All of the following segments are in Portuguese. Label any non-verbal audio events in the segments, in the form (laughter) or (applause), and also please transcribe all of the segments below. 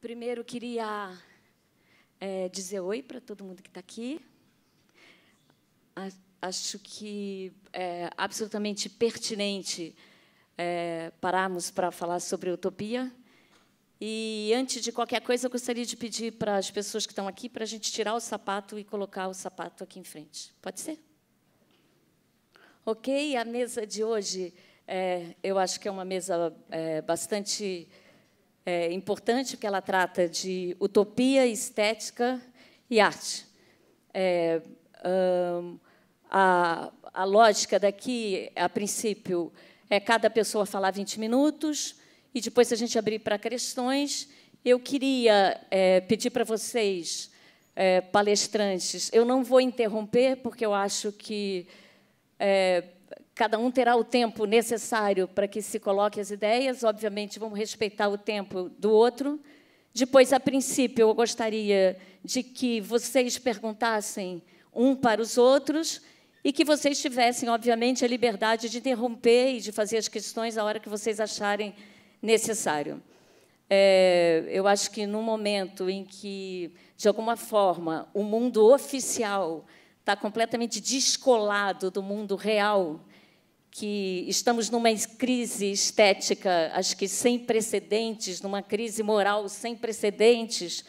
Primeiro, queria é, dizer oi para todo mundo que está aqui. Acho que é absolutamente pertinente é, pararmos para falar sobre utopia. E, antes de qualquer coisa, eu gostaria de pedir para as pessoas que estão aqui para a gente tirar o sapato e colocar o sapato aqui em frente. Pode ser? Ok, a mesa de hoje, é, eu acho que é uma mesa é, bastante é, importante, porque ela trata de utopia, estética e arte. É, hum, a, a lógica daqui, a princípio, é cada pessoa falar 20 minutos, e depois, a gente abrir para questões, eu queria é, pedir para vocês, é, palestrantes, eu não vou interromper, porque eu acho que é, Cada um terá o tempo necessário para que se coloque as ideias, obviamente vamos respeitar o tempo do outro. Depois, a princípio, eu gostaria de que vocês perguntassem um para os outros e que vocês tivessem, obviamente, a liberdade de interromper e de fazer as questões a hora que vocês acharem necessário. É, eu acho que no momento em que, de alguma forma, o mundo oficial está completamente descolado do mundo real, que estamos numa crise estética, acho que sem precedentes, numa crise moral sem precedentes,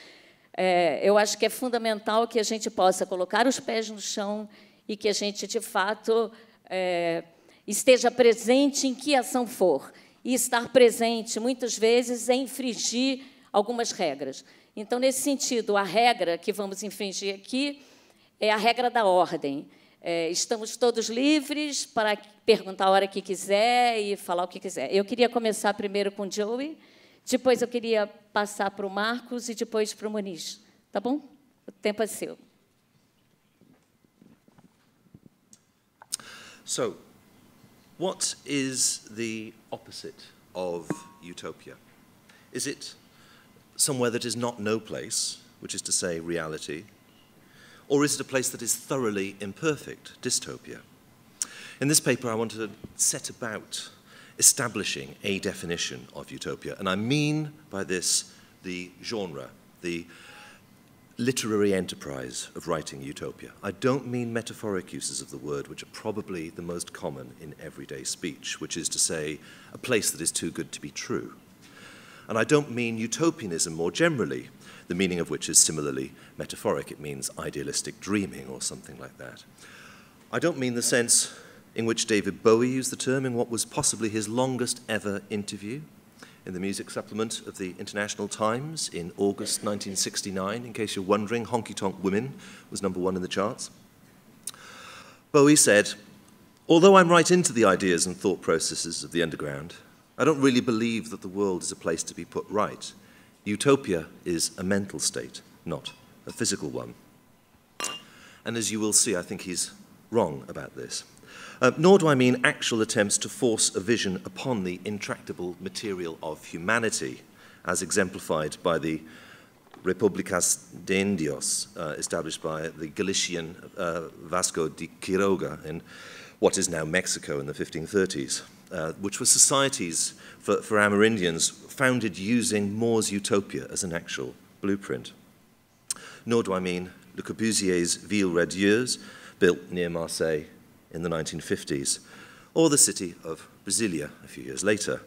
é, eu acho que é fundamental que a gente possa colocar os pés no chão e que a gente, de fato, é, esteja presente em que ação for. E estar presente, muitas vezes, é infringir algumas regras. Então, nesse sentido, a regra que vamos infringir aqui é a regra da ordem. É, estamos todos livres para perguntar a hora que quiser e falar o que quiser. Eu queria começar primeiro com o Joey, depois eu queria passar para o Marcos e depois para o Moniz. Tá bom? O tempo é seu. So, what is the opposite of utopia? Is it somewhere that is not no place, which is to say reality, or is it a place that is thoroughly imperfect, dystopia? In this paper, I want to set about establishing a definition of utopia, and I mean by this the genre, the literary enterprise of writing utopia. I don't mean metaphoric uses of the word, which are probably the most common in everyday speech, which is to say, a place that is too good to be true. And I don't mean utopianism more generally, the meaning of which is similarly metaphoric. It means idealistic dreaming or something like that. I don't mean the sense in which David Bowie used the term in what was possibly his longest ever interview in the music supplement of the International Times in August 1969. In case you're wondering, Honky Tonk Women was number one in the charts. Bowie said, Although I'm right into the ideas and thought processes of the underground, I don't really believe that the world is a place to be put right. Utopia is a mental state, not a physical one. And as you will see, I think he's wrong about this. Uh, nor do I mean actual attempts to force a vision upon the intractable material of humanity, as exemplified by the Republicas de Indios, uh, established by the Galician uh, Vasco de Quiroga in what is now Mexico in the 1530s uh, which were societies for, for Amerindians founded using Moore's utopia as an actual blueprint. Nor do I mean Le Corbusier's Ville Radieuse, built near Marseille in the 1950s, or the city of Brasilia a few years later.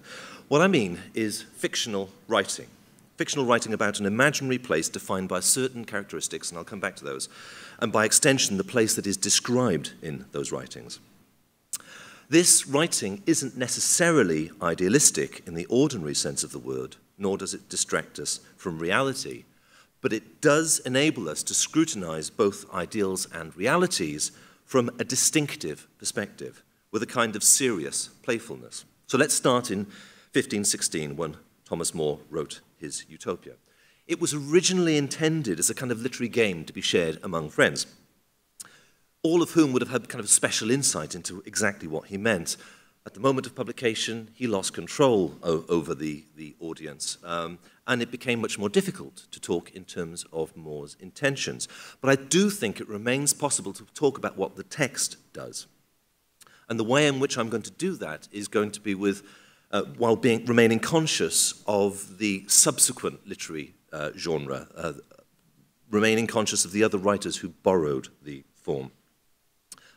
What I mean is fictional writing. Fictional writing about an imaginary place defined by certain characteristics, and I'll come back to those, and by extension, the place that is described in those writings. This writing isn't necessarily idealistic in the ordinary sense of the word, nor does it distract us from reality, but it does enable us to scrutinize both ideals and realities from a distinctive perspective, with a kind of serious playfulness. So let's start in 1516 when Thomas More wrote his Utopia. It was originally intended as a kind of literary game to be shared among friends all of whom would have had kind of special insight into exactly what he meant. At the moment of publication, he lost control over the, the audience, um, and it became much more difficult to talk in terms of Moore's intentions. But I do think it remains possible to talk about what the text does. And the way in which I'm going to do that is going to be with, uh, while being, remaining conscious of the subsequent literary uh, genre, uh, remaining conscious of the other writers who borrowed the form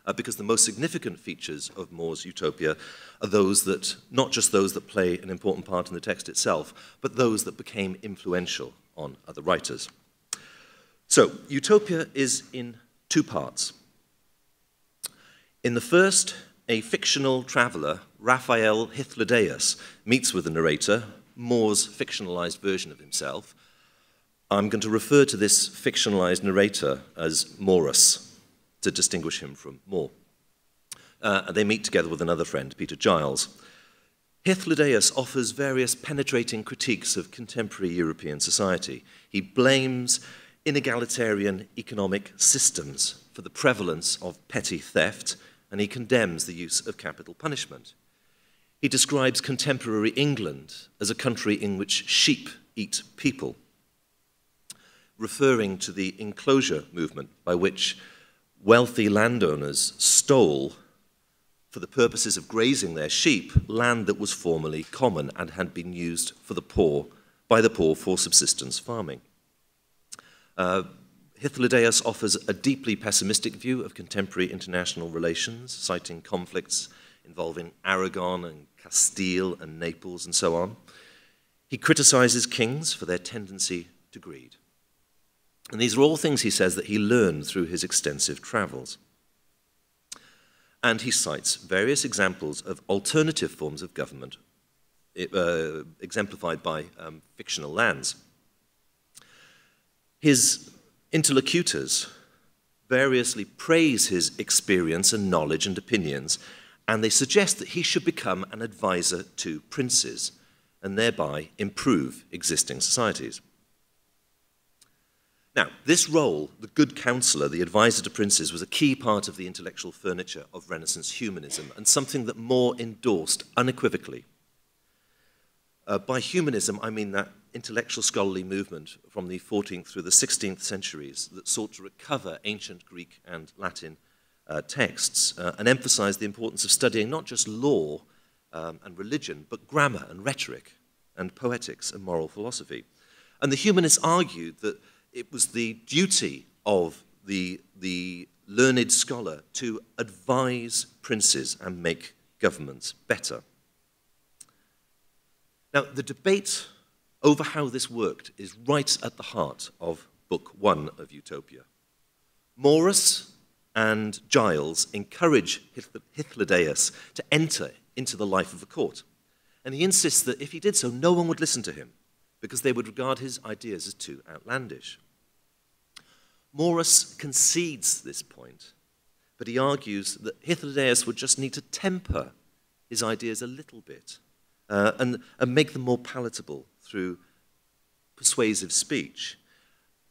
uh, because the most significant features of Moore's utopia are those that, not just those that play an important part in the text itself, but those that became influential on other writers. So, utopia is in two parts. In the first, a fictional traveller, Raphael Hithlodaeus, meets with the narrator, Moore's fictionalized version of himself. I'm going to refer to this fictionalized narrator as Morris to distinguish him from Moore, Uh, they meet together with another friend, Peter Giles. Hithlodaeus offers various penetrating critiques of contemporary European society. He blames inegalitarian economic systems for the prevalence of petty theft, and he condemns the use of capital punishment. He describes contemporary England as a country in which sheep eat people, referring to the enclosure movement by which wealthy landowners stole, for the purposes of grazing their sheep, land that was formerly common and had been used for the poor by the poor for subsistence farming. Uh, Hithlodaeus offers a deeply pessimistic view of contemporary international relations, citing conflicts involving Aragon and Castile and Naples and so on. He criticizes kings for their tendency to greed. And these are all things he says that he learned through his extensive travels. And he cites various examples of alternative forms of government, uh, exemplified by um, fictional lands. His interlocutors variously praise his experience and knowledge and opinions, and they suggest that he should become an advisor to princes and thereby improve existing societies. Now, this role, the good counselor, the advisor to princes, was a key part of the intellectual furniture of Renaissance humanism and something that More endorsed unequivocally. Uh, by humanism, I mean that intellectual scholarly movement from the 14th through the 16th centuries that sought to recover ancient Greek and Latin uh, texts uh, and emphasized the importance of studying not just law um, and religion, but grammar and rhetoric and poetics and moral philosophy. And the humanists argued that it was the duty of the, the learned scholar to advise princes and make governments better. Now, the debate over how this worked is right at the heart of Book One of Utopia. Morris and Giles encourage Hithladaeus to enter into the life of the court, and he insists that if he did so, no one would listen to him because they would regard his ideas as too outlandish. Morus concedes this point, but he argues that Hithodaeus would just need to temper his ideas a little bit uh, and, and make them more palatable through persuasive speech,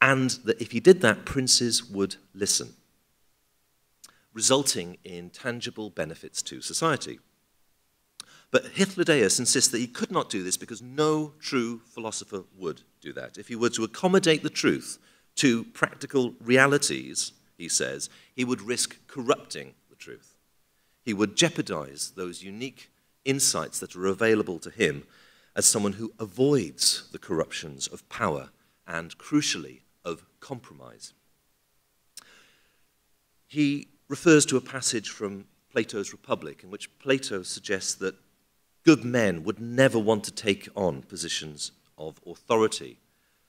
and that if he did that, princes would listen, resulting in tangible benefits to society. But Hithladeus insists that he could not do this because no true philosopher would do that. If he were to accommodate the truth to practical realities, he says, he would risk corrupting the truth. He would jeopardize those unique insights that are available to him as someone who avoids the corruptions of power and, crucially, of compromise. He refers to a passage from Plato's Republic in which Plato suggests that good men would never want to take on positions of authority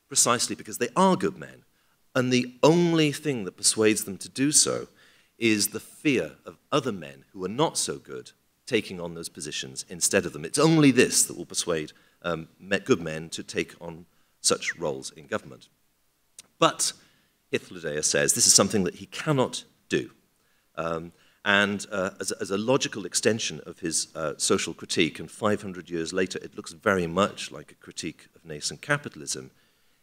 precisely because they are good men and the only thing that persuades them to do so is the fear of other men who are not so good taking on those positions instead of them. It's only this that will persuade um, good men to take on such roles in government. But Hithlodaea says this is something that he cannot do. Um, and uh, as, as, a logical extension of his uh, social critique, and 500 years later, it looks very much like a critique of nascent capitalism,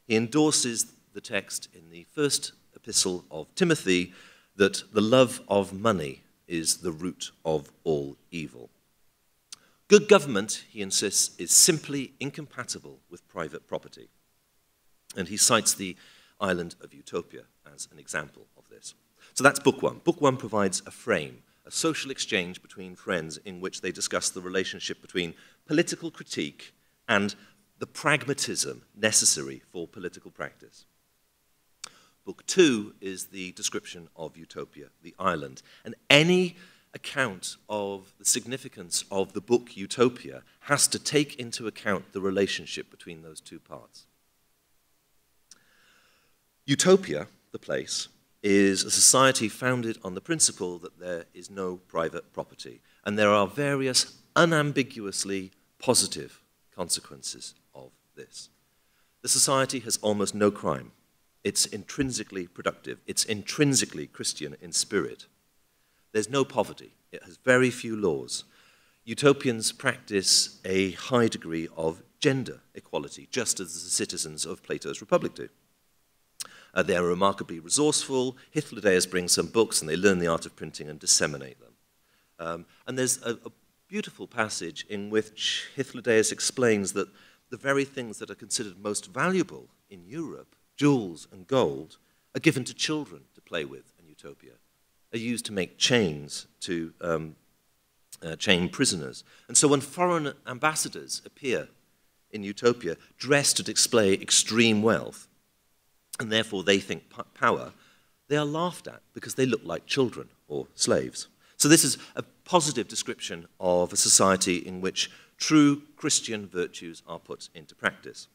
he endorses the text in the first epistle of Timothy that the love of money is the root of all evil. Good government, he insists, is simply incompatible with private property. And he cites the island of Utopia as an example of this. So that's book one. Book one provides a frame, a social exchange between friends in which they discuss the relationship between political critique and the pragmatism necessary for political practice. Book two is the description of Utopia, the island. And any account of the significance of the book Utopia has to take into account the relationship between those two parts. Utopia, the place, is a society founded on the principle that there is no private property, and there are various unambiguously positive consequences of this. The society has almost no crime. It's intrinsically productive. It's intrinsically Christian in spirit. There's no poverty. It has very few laws. Utopians practice a high degree of gender equality, just as the citizens of Plato's Republic do. Uh, they are remarkably resourceful. Hithladeus brings some books, and they learn the art of printing and disseminate them. Um, and there's a, a beautiful passage in which Hithladeus explains that the very things that are considered most valuable in Europe jewels, and gold are given to children to play with in Utopia, are used to make chains to um, uh, chain prisoners. And so when foreign ambassadors appear in Utopia dressed to display extreme wealth, and therefore they think power, they are laughed at because they look like children or slaves. So this is a positive description of a society in which true Christian virtues are put into practice.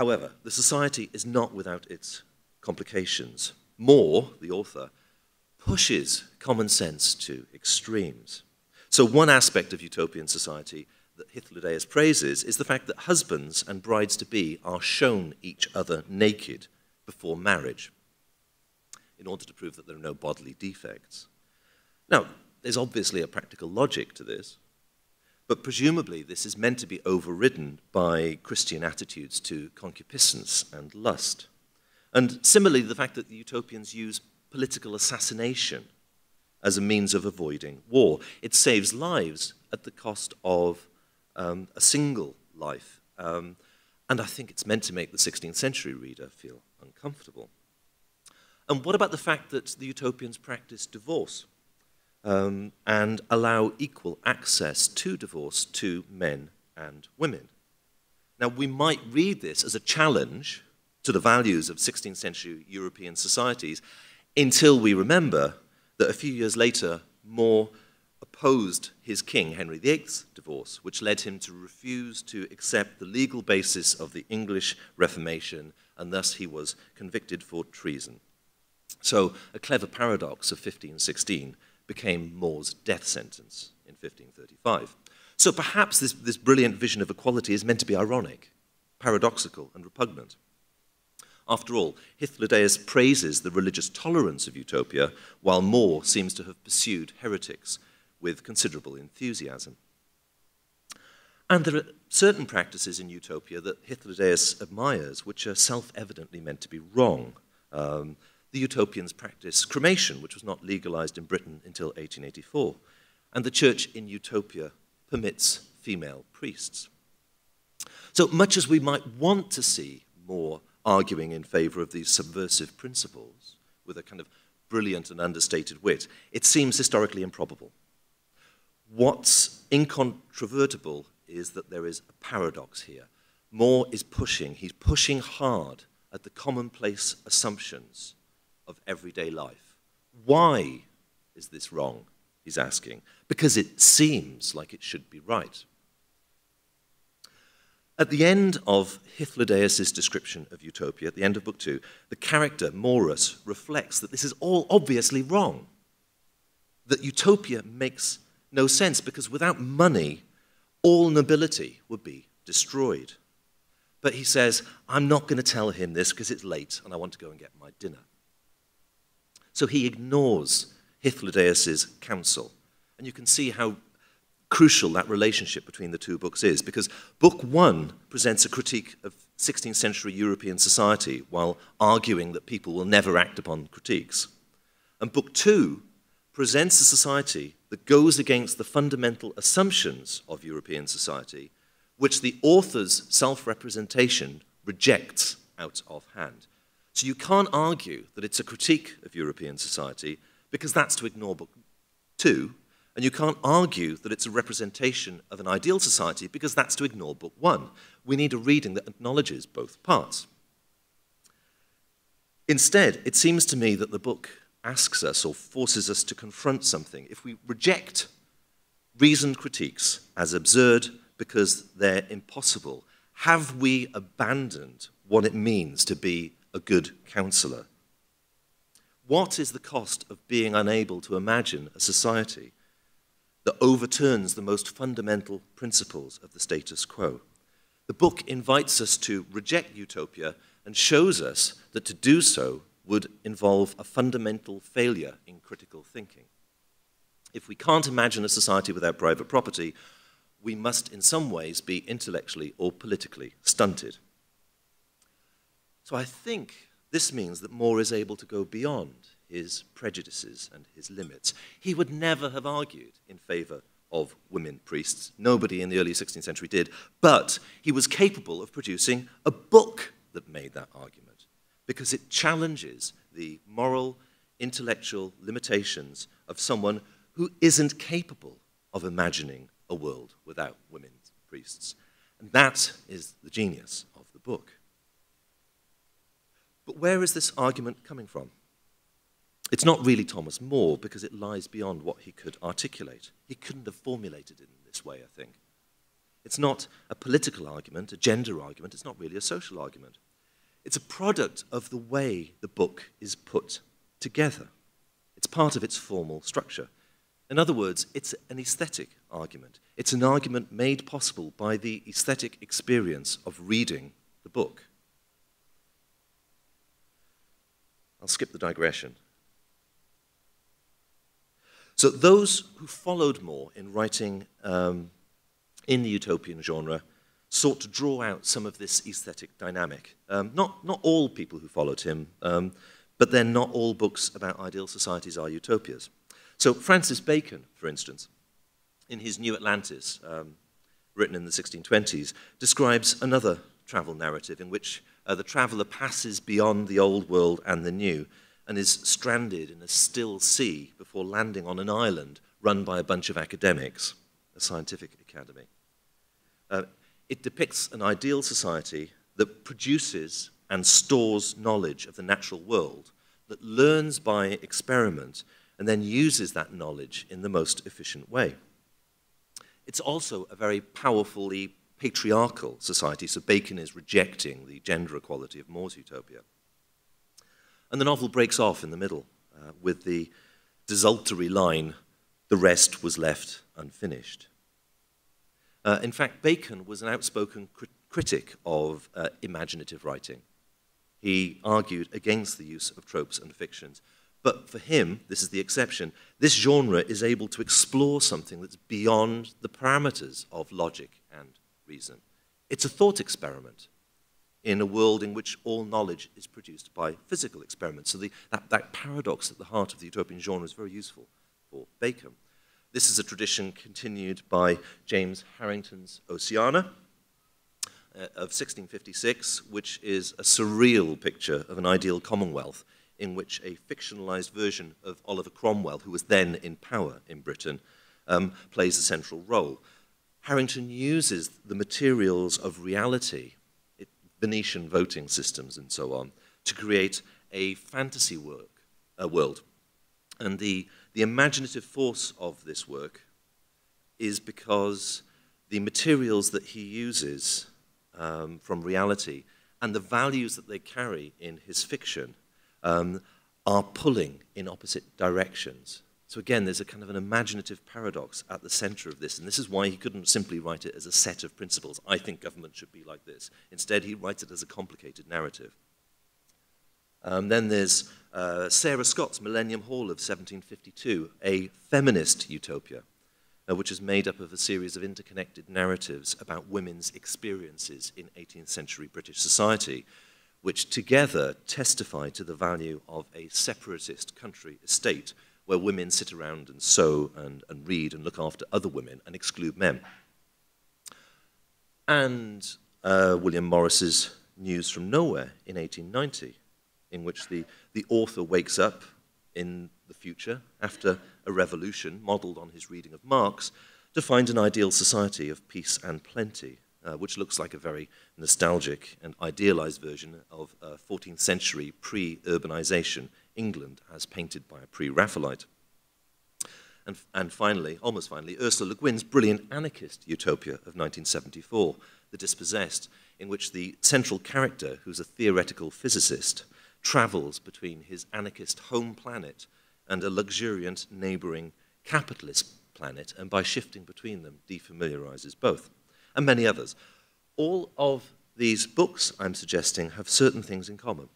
However, the society is not without its complications. Moore, the author, pushes common sense to extremes. So, one aspect of utopian society that Hitlerdaeus praises is the fact that husbands and brides to be are shown each other naked before marriage in order to prove that there are no bodily defects. Now, there's obviously a practical logic to this. But presumably, this is meant to be overridden by Christian attitudes to concupiscence and lust. And similarly, the fact that the utopians use political assassination as a means of avoiding war. It saves lives at the cost of um, a single life. Um, and I think it's meant to make the 16th century reader feel uncomfortable. And what about the fact that the utopians practice divorce? um, and allow equal access to divorce to men and women. Now, we might read this as a challenge to the values of 16th century European societies until we remember that a few years later, More opposed his king, Henry VIII's divorce, which led him to refuse to accept the legal basis of the English Reformation, and thus he was convicted for treason. So, a clever paradox of 1516 became Moore's death sentence in 1535. So perhaps this, this brilliant vision of equality is meant to be ironic, paradoxical, and repugnant. After all, Hithladeus praises the religious tolerance of utopia, while Moore seems to have pursued heretics with considerable enthusiasm. And there are certain practices in utopia that Hithladeus admires which are self evidently meant to be wrong. Um, the utopians practice cremation, which was not legalized in Britain until 1884. And the church in Utopia permits female priests. So much as we might want to see more arguing in favor of these subversive principles with a kind of brilliant and understated wit, it seems historically improbable. What's incontrovertible is that there is a paradox here. Moore is pushing, he's pushing hard at the commonplace assumptions of everyday life. Why is this wrong? He's asking. Because it seems like it should be right. At the end of Hithlodaeus' description of utopia, at the end of Book Two, the character, Morus, reflects that this is all obviously wrong. That utopia makes no sense because without money, all nobility would be destroyed. But he says, I'm not going to tell him this because it's late and I want to go and get my dinner. So he ignores Hithladeus's counsel. And you can see how crucial that relationship between the two books is, because book one presents a critique of 16th century European society while arguing that people will never act upon critiques. And book two presents a society that goes against the fundamental assumptions of European society, which the author's self representation rejects out of hand. So you can't argue that it's a critique of European society because that's to ignore book two, and you can't argue that it's a representation of an ideal society because that's to ignore book one. We need a reading that acknowledges both parts. Instead, it seems to me that the book asks us or forces us to confront something. If we reject reasoned critiques as absurd because they're impossible, have we abandoned what it means to be a good counselor? What is the cost of being unable to imagine a society that overturns the most fundamental principles of the status quo? The book invites us to reject utopia and shows us that to do so would involve a fundamental failure in critical thinking. If we can't imagine a society without private property, we must in some ways be intellectually or politically stunted. So I think this means that Moore is able to go beyond his prejudices and his limits. He would never have argued in favor of women priests. Nobody in the early 16th century did. But he was capable of producing a book that made that argument because it challenges the moral, intellectual limitations of someone who isn't capable of imagining a world without women priests. And that is the genius of the book. But where is this argument coming from? It's not really Thomas More because it lies beyond what he could articulate. He couldn't have formulated it in this way, I think. It's not a political argument, a gender argument, it's not really a social argument. It's a product of the way the book is put together. It's part of its formal structure. In other words, it's an aesthetic argument. It's an argument made possible by the aesthetic experience of reading the book. I'll skip the digression. So, those who followed Moore in writing um, in the utopian genre sought to draw out some of this aesthetic dynamic. Um, not, not all people who followed him, um, but then not all books about ideal societies are utopias. So, Francis Bacon, for instance, in his New Atlantis, um, written in the 1620s, describes another travel narrative in which uh, the traveller passes beyond the old world and the new and is stranded in a still sea before landing on an island run by a bunch of academics, a scientific academy. Uh, it depicts an ideal society that produces and stores knowledge of the natural world, that learns by experiment, and then uses that knowledge in the most efficient way. It's also a very powerfully patriarchal society, so Bacon is rejecting the gender equality of Moore's utopia. And the novel breaks off in the middle uh, with the desultory line, the rest was left unfinished. Uh, in fact, Bacon was an outspoken critic of uh, imaginative writing. He argued against the use of tropes and fictions. But for him, this is the exception, this genre is able to explore something that's beyond the parameters of logic reason. It's a thought experiment in a world in which all knowledge is produced by physical experiments. So the, that, that paradox at the heart of the utopian genre is very useful for Bacon. This is a tradition continued by James Harrington's Oceana, uh, of 1656, which is a surreal picture of an ideal commonwealth in which a fictionalized version of Oliver Cromwell, who was then in power in Britain, um, plays a central role. Harrington uses the materials of reality, it, Venetian voting systems and so on, to create a fantasy work, a world. And the, the imaginative force of this work is because the materials that he uses um, from reality and the values that they carry in his fiction um, are pulling in opposite directions. So again, there's a kind of an imaginative paradox at the center of this, and this is why he couldn't simply write it as a set of principles. I think government should be like this. Instead, he writes it as a complicated narrative. Um, then there's uh, Sarah Scott's Millennium Hall of 1752, a feminist utopia, uh, which is made up of a series of interconnected narratives about women's experiences in 18th century British society, which together testify to the value of a separatist country estate, where women sit around and sew and, and read and look after other women and exclude men. And uh, William Morris's News from Nowhere in 1890, in which the, the author wakes up in the future after a revolution modelled on his reading of Marx to find an ideal society of peace and plenty, uh, which looks like a very nostalgic and idealized version of uh, 14th century pre urbanization England as painted by a pre-Raphaelite. And, and finally, almost finally, Ursula Le Guin's brilliant anarchist utopia of 1974, The Dispossessed, in which the central character, who's a theoretical physicist, travels between his anarchist home planet and a luxuriant neighboring capitalist planet, and by shifting between them, defamiliarizes both, and many others. All of these books, I'm suggesting, have certain things in common.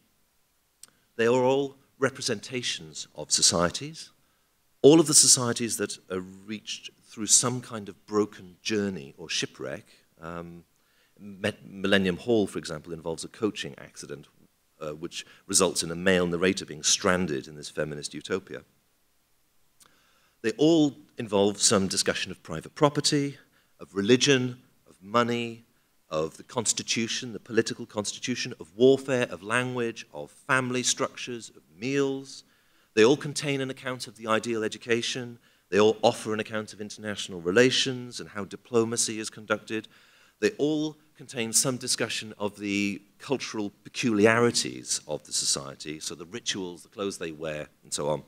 They are all representations of societies, all of the societies that are reached through some kind of broken journey or shipwreck. Um, Millennium Hall, for example, involves a coaching accident uh, which results in a male narrator being stranded in this feminist utopia. They all involve some discussion of private property, of religion, of money, of the constitution, the political constitution, of warfare, of language, of family structures, of meals. They all contain an account of the ideal education. They all offer an account of international relations and how diplomacy is conducted. They all contain some discussion of the cultural peculiarities of the society, so the rituals, the clothes they wear, and so on.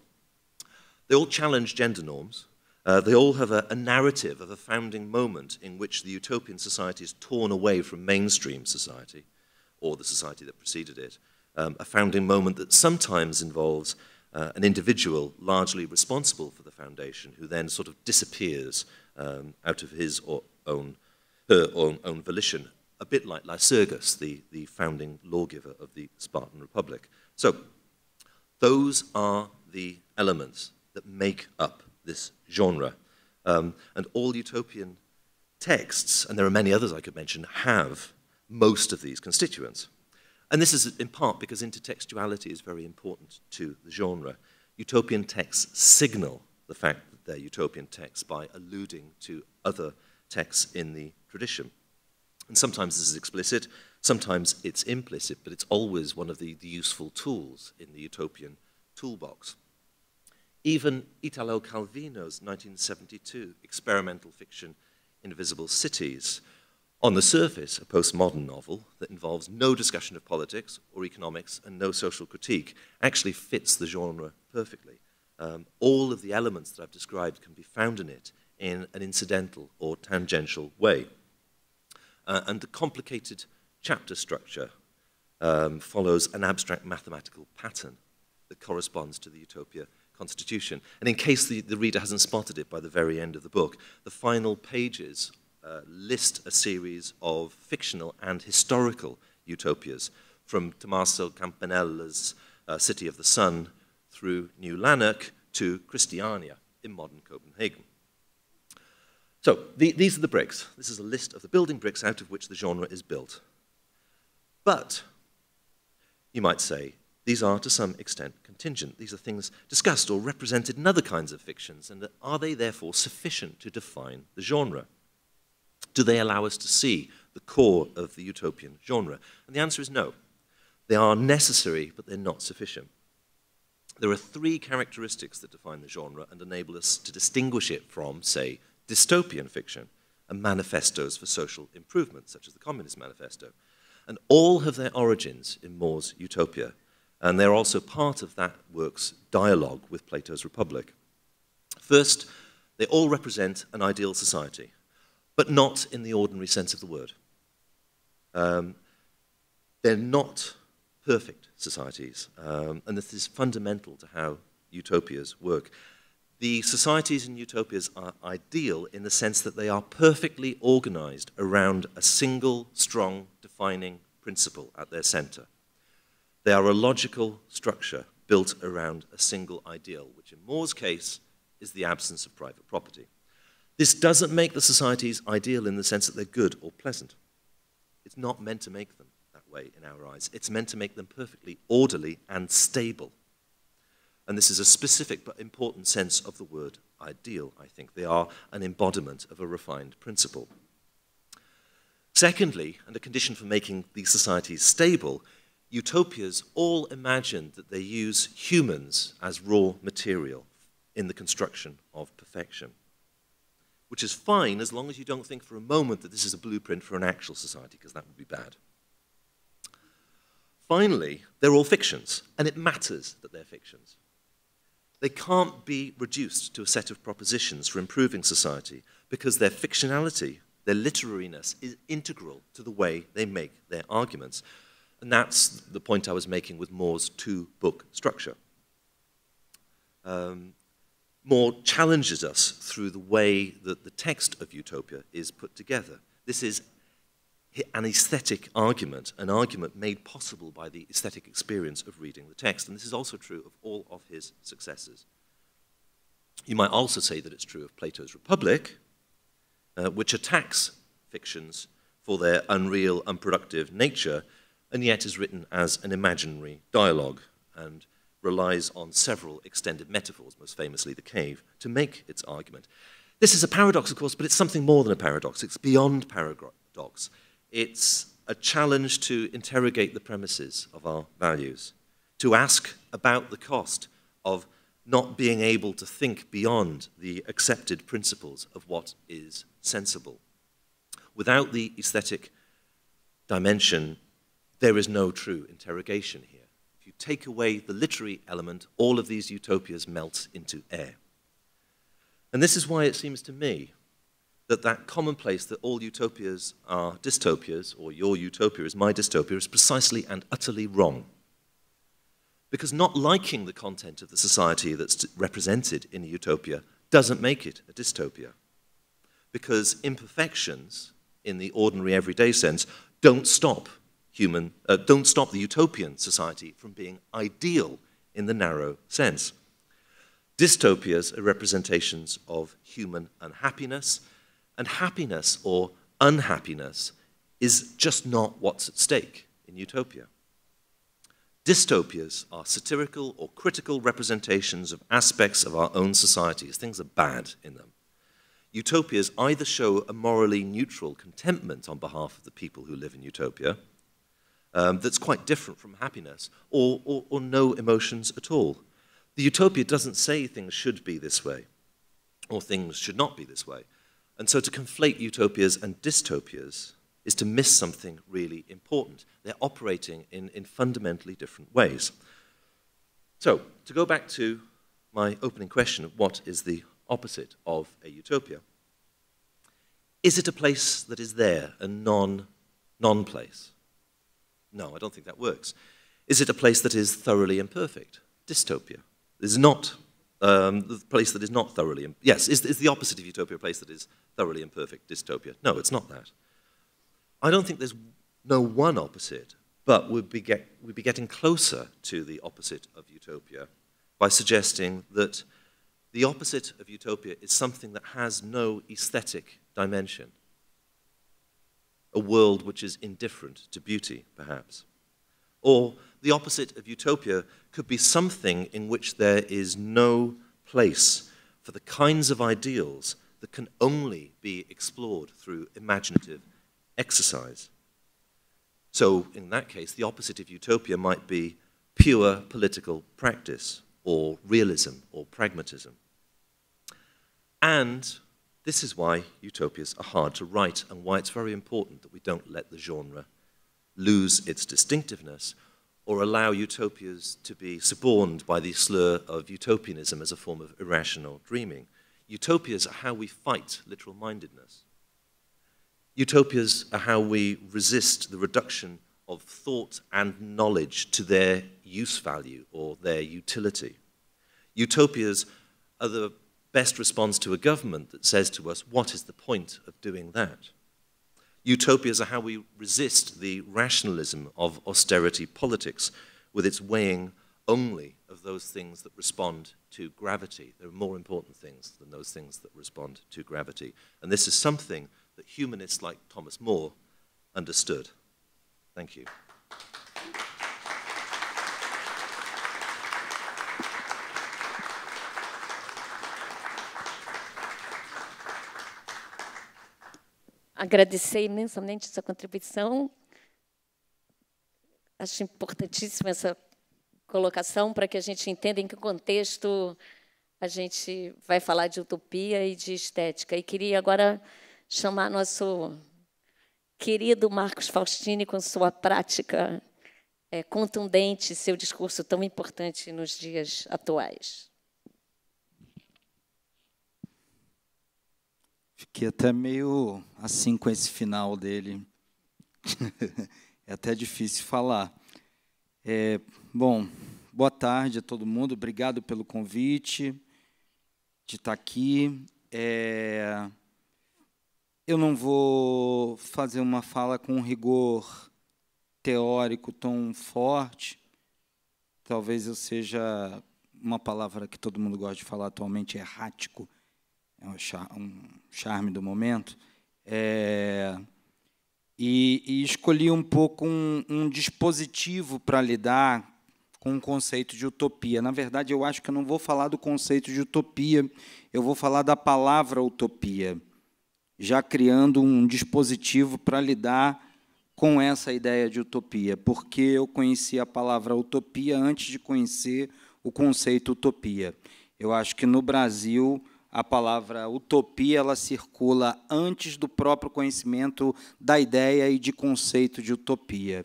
They all challenge gender norms. Uh, they all have a, a narrative of a founding moment in which the utopian society is torn away from mainstream society, or the society that preceded it um, a founding moment that sometimes involves uh, an individual largely responsible for the foundation who then sort of disappears um, out of his or own, her own, own volition, a bit like Lycurgus, the, the founding lawgiver of the Spartan Republic. So those are the elements that make up this genre. Um, and all utopian texts, and there are many others I could mention, have most of these constituents. And this is in part because intertextuality is very important to the genre. Utopian texts signal the fact that they're utopian texts by alluding to other texts in the tradition. And sometimes this is explicit, sometimes it's implicit, but it's always one of the, the useful tools in the utopian toolbox. Even Italo Calvino's 1972 experimental fiction, Invisible Cities, on the surface, a postmodern novel that involves no discussion of politics or economics and no social critique actually fits the genre perfectly. Um, all of the elements that I've described can be found in it in an incidental or tangential way. Uh, and the complicated chapter structure um, follows an abstract mathematical pattern that corresponds to the Utopia Constitution. And in case the, the reader hasn't spotted it by the very end of the book, the final pages uh, list a series of fictional and historical utopias, from Tommaso Campanella's uh, City of the Sun through New Lanark to Christiania in modern Copenhagen. So the, these are the bricks. This is a list of the building bricks out of which the genre is built. But, you might say, these are to some extent contingent. These are things discussed or represented in other kinds of fictions, and are they therefore sufficient to define the genre? do they allow us to see the core of the utopian genre? And the answer is no. They are necessary, but they're not sufficient. There are three characteristics that define the genre and enable us to distinguish it from, say, dystopian fiction and manifestos for social improvement, such as the Communist Manifesto. And all have their origins in Moore's Utopia, and they're also part of that work's dialogue with Plato's Republic. First, they all represent an ideal society, but not in the ordinary sense of the word. Um, they're not perfect societies, um, and this is fundamental to how utopias work. The societies in utopias are ideal in the sense that they are perfectly organized around a single, strong, defining principle at their center. They are a logical structure built around a single ideal, which in Moore's case is the absence of private property. This doesn't make the societies ideal in the sense that they're good or pleasant. It's not meant to make them that way in our eyes. It's meant to make them perfectly orderly and stable. And this is a specific but important sense of the word ideal, I think. They are an embodiment of a refined principle. Secondly, and a condition for making these societies stable, utopias all imagined that they use humans as raw material in the construction of perfection which is fine as long as you don't think for a moment that this is a blueprint for an actual society, because that would be bad. Finally, they're all fictions, and it matters that they're fictions. They can't be reduced to a set of propositions for improving society because their fictionality, their literariness, is integral to the way they make their arguments. And that's the point I was making with Moore's two book structure. Um, more challenges us through the way that the text of Utopia is put together. This is an aesthetic argument, an argument made possible by the aesthetic experience of reading the text. And this is also true of all of his successors. You might also say that it's true of Plato's Republic, uh, which attacks fictions for their unreal, unproductive nature, and yet is written as an imaginary dialogue. And relies on several extended metaphors, most famously the cave, to make its argument. This is a paradox, of course, but it's something more than a paradox. It's beyond paradox. It's a challenge to interrogate the premises of our values, to ask about the cost of not being able to think beyond the accepted principles of what is sensible. Without the aesthetic dimension, there is no true interrogation here take away the literary element, all of these utopias melt into air. And this is why it seems to me that that commonplace that all utopias are dystopias, or your utopia is my dystopia, is precisely and utterly wrong. Because not liking the content of the society that's represented in a utopia doesn't make it a dystopia. Because imperfections, in the ordinary everyday sense, don't stop human, uh, don't stop the utopian society from being ideal in the narrow sense. Dystopias are representations of human unhappiness, and happiness or unhappiness is just not what's at stake in utopia. Dystopias are satirical or critical representations of aspects of our own societies. Things are bad in them. Utopias either show a morally neutral contentment on behalf of the people who live in utopia, um, that's quite different from happiness, or, or, or no emotions at all. The utopia doesn't say things should be this way, or things should not be this way. And so to conflate utopias and dystopias is to miss something really important. They're operating in, in fundamentally different ways. So, to go back to my opening question what is the opposite of a utopia? Is it a place that is there, a non non place? No, I don't think that works. Is it a place that is thoroughly imperfect? Dystopia is not um, the place that is not thoroughly, yes, is, is the opposite of utopia a place that is thoroughly imperfect, dystopia? No, it's not that. I don't think there's no one opposite, but we'd be, get, we'd be getting closer to the opposite of utopia by suggesting that the opposite of utopia is something that has no aesthetic dimension a world which is indifferent to beauty, perhaps. Or the opposite of utopia could be something in which there is no place for the kinds of ideals that can only be explored through imaginative exercise. So, in that case, the opposite of utopia might be pure political practice, or realism, or pragmatism. And this is why utopias are hard to write and why it's very important that we don't let the genre lose its distinctiveness or allow utopias to be suborned by the slur of utopianism as a form of irrational dreaming. Utopias are how we fight literal mindedness. Utopias are how we resist the reduction of thought and knowledge to their use value or their utility. Utopias are the best responds to a government that says to us, what is the point of doing that? Utopias are how we resist the rationalism of austerity politics with its weighing only of those things that respond to gravity. There are more important things than those things that respond to gravity. And this is something that humanists like Thomas More understood. Thank you. agradecer imensamente sua contribuição. Acho importantíssima essa colocação para que a gente entenda em que contexto a gente vai falar de utopia e de estética. E queria agora chamar nosso querido Marcos Faustini com sua prática é, contundente, seu discurso tão importante nos dias atuais. Fiquei até meio assim com esse final dele. (laughs) é até difícil falar. É, bom, boa tarde a todo mundo. Obrigado pelo convite de estar aqui. É, eu não vou fazer uma fala com um rigor teórico tão forte. Talvez eu seja uma palavra que todo mundo gosta de falar atualmente, é errático é um, charme do momento, é, e, e, escolhi um pouco um, um dispositivo para lidar com o conceito de utopia. Na verdade, eu acho que eu não vou falar do conceito de utopia, eu vou falar da palavra utopia, já criando um dispositivo para lidar com essa ideia de utopia, porque eu conheci a palavra utopia antes de conhecer o conceito utopia. Eu acho que no Brasil a palavra utopia ela circula antes do próprio conhecimento da ideia e de conceito de utopia.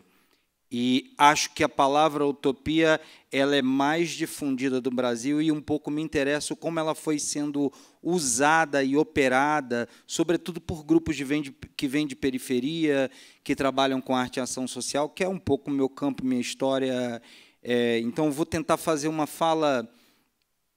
E acho que a palavra utopia ela é mais difundida do Brasil e um pouco me interessa como ela foi sendo usada e operada, sobretudo por grupos vende, que vêm de periferia, que trabalham com arte e ação social, que é um pouco o meu campo, minha história. É, então, vou tentar fazer uma fala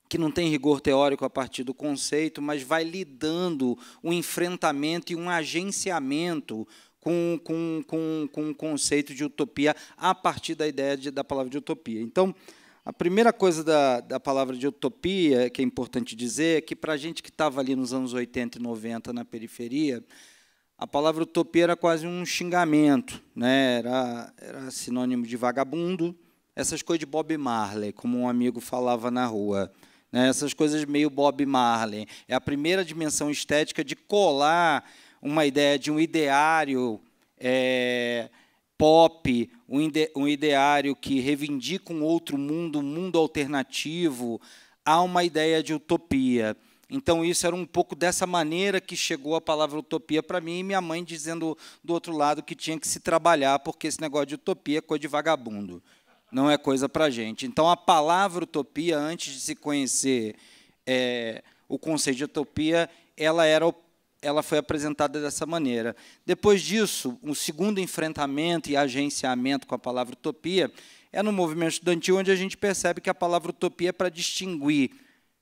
que não tem rigor teórico a partir do conceito, mas vai lidando um enfrentamento e um agenciamento com, com, com, com o conceito de utopia a partir da ideia de, da palavra de utopia. Então, a primeira coisa da, da palavra de utopia que é importante dizer é que, para a gente que estava ali nos anos 80 e 90 na periferia, a palavra utopia era quase um xingamento, né? era, era sinônimo de vagabundo, essas coisas de Bob Marley, como um amigo falava na rua né, essas coisas meio Bob Marley. É a primeira dimensão estética de colar uma ideia de um ideário é, pop, um ideário que reivindica um outro mundo, um mundo alternativo, a uma ideia de utopia. Então, isso era um pouco dessa maneira que chegou a palavra utopia para mim, e minha mãe dizendo do outro lado que tinha que se trabalhar, porque esse negócio de utopia é coisa de vagabundo não é coisa para a gente. Então, a palavra utopia, antes de se conhecer é, o conceito de utopia, ela, era, ela foi apresentada dessa maneira. Depois disso, um segundo enfrentamento e agenciamento com a palavra utopia é no movimento estudantil, onde a gente percebe que a palavra utopia é para distinguir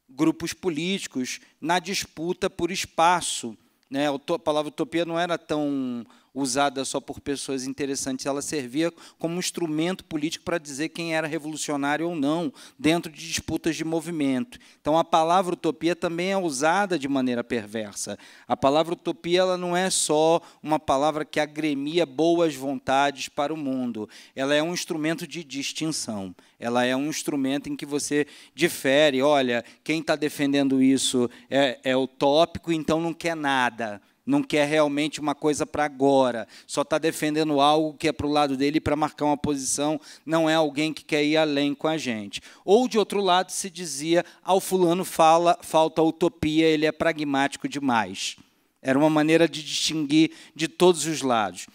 grupos políticos na disputa por espaço. Né? A palavra utopia não era tão usada só por pessoas interessantes, ela servia como instrumento político para dizer quem era revolucionário ou não, dentro de disputas de movimento. Então, a palavra utopia também é usada de maneira perversa. A palavra utopia ela não é só uma palavra que agremia boas vontades para o mundo, ela é um instrumento de distinção, ela é um instrumento em que você difere, olha, quem está defendendo isso é, é utópico, então não quer nada não quer realmente uma coisa para agora, só está defendendo algo que é para o lado dele para marcar uma posição, não é alguém que quer ir além com a gente. Ou, de outro lado, se dizia, ao fulano fala, falta utopia, ele é pragmático demais. Era uma maneira de distinguir de todos os lados.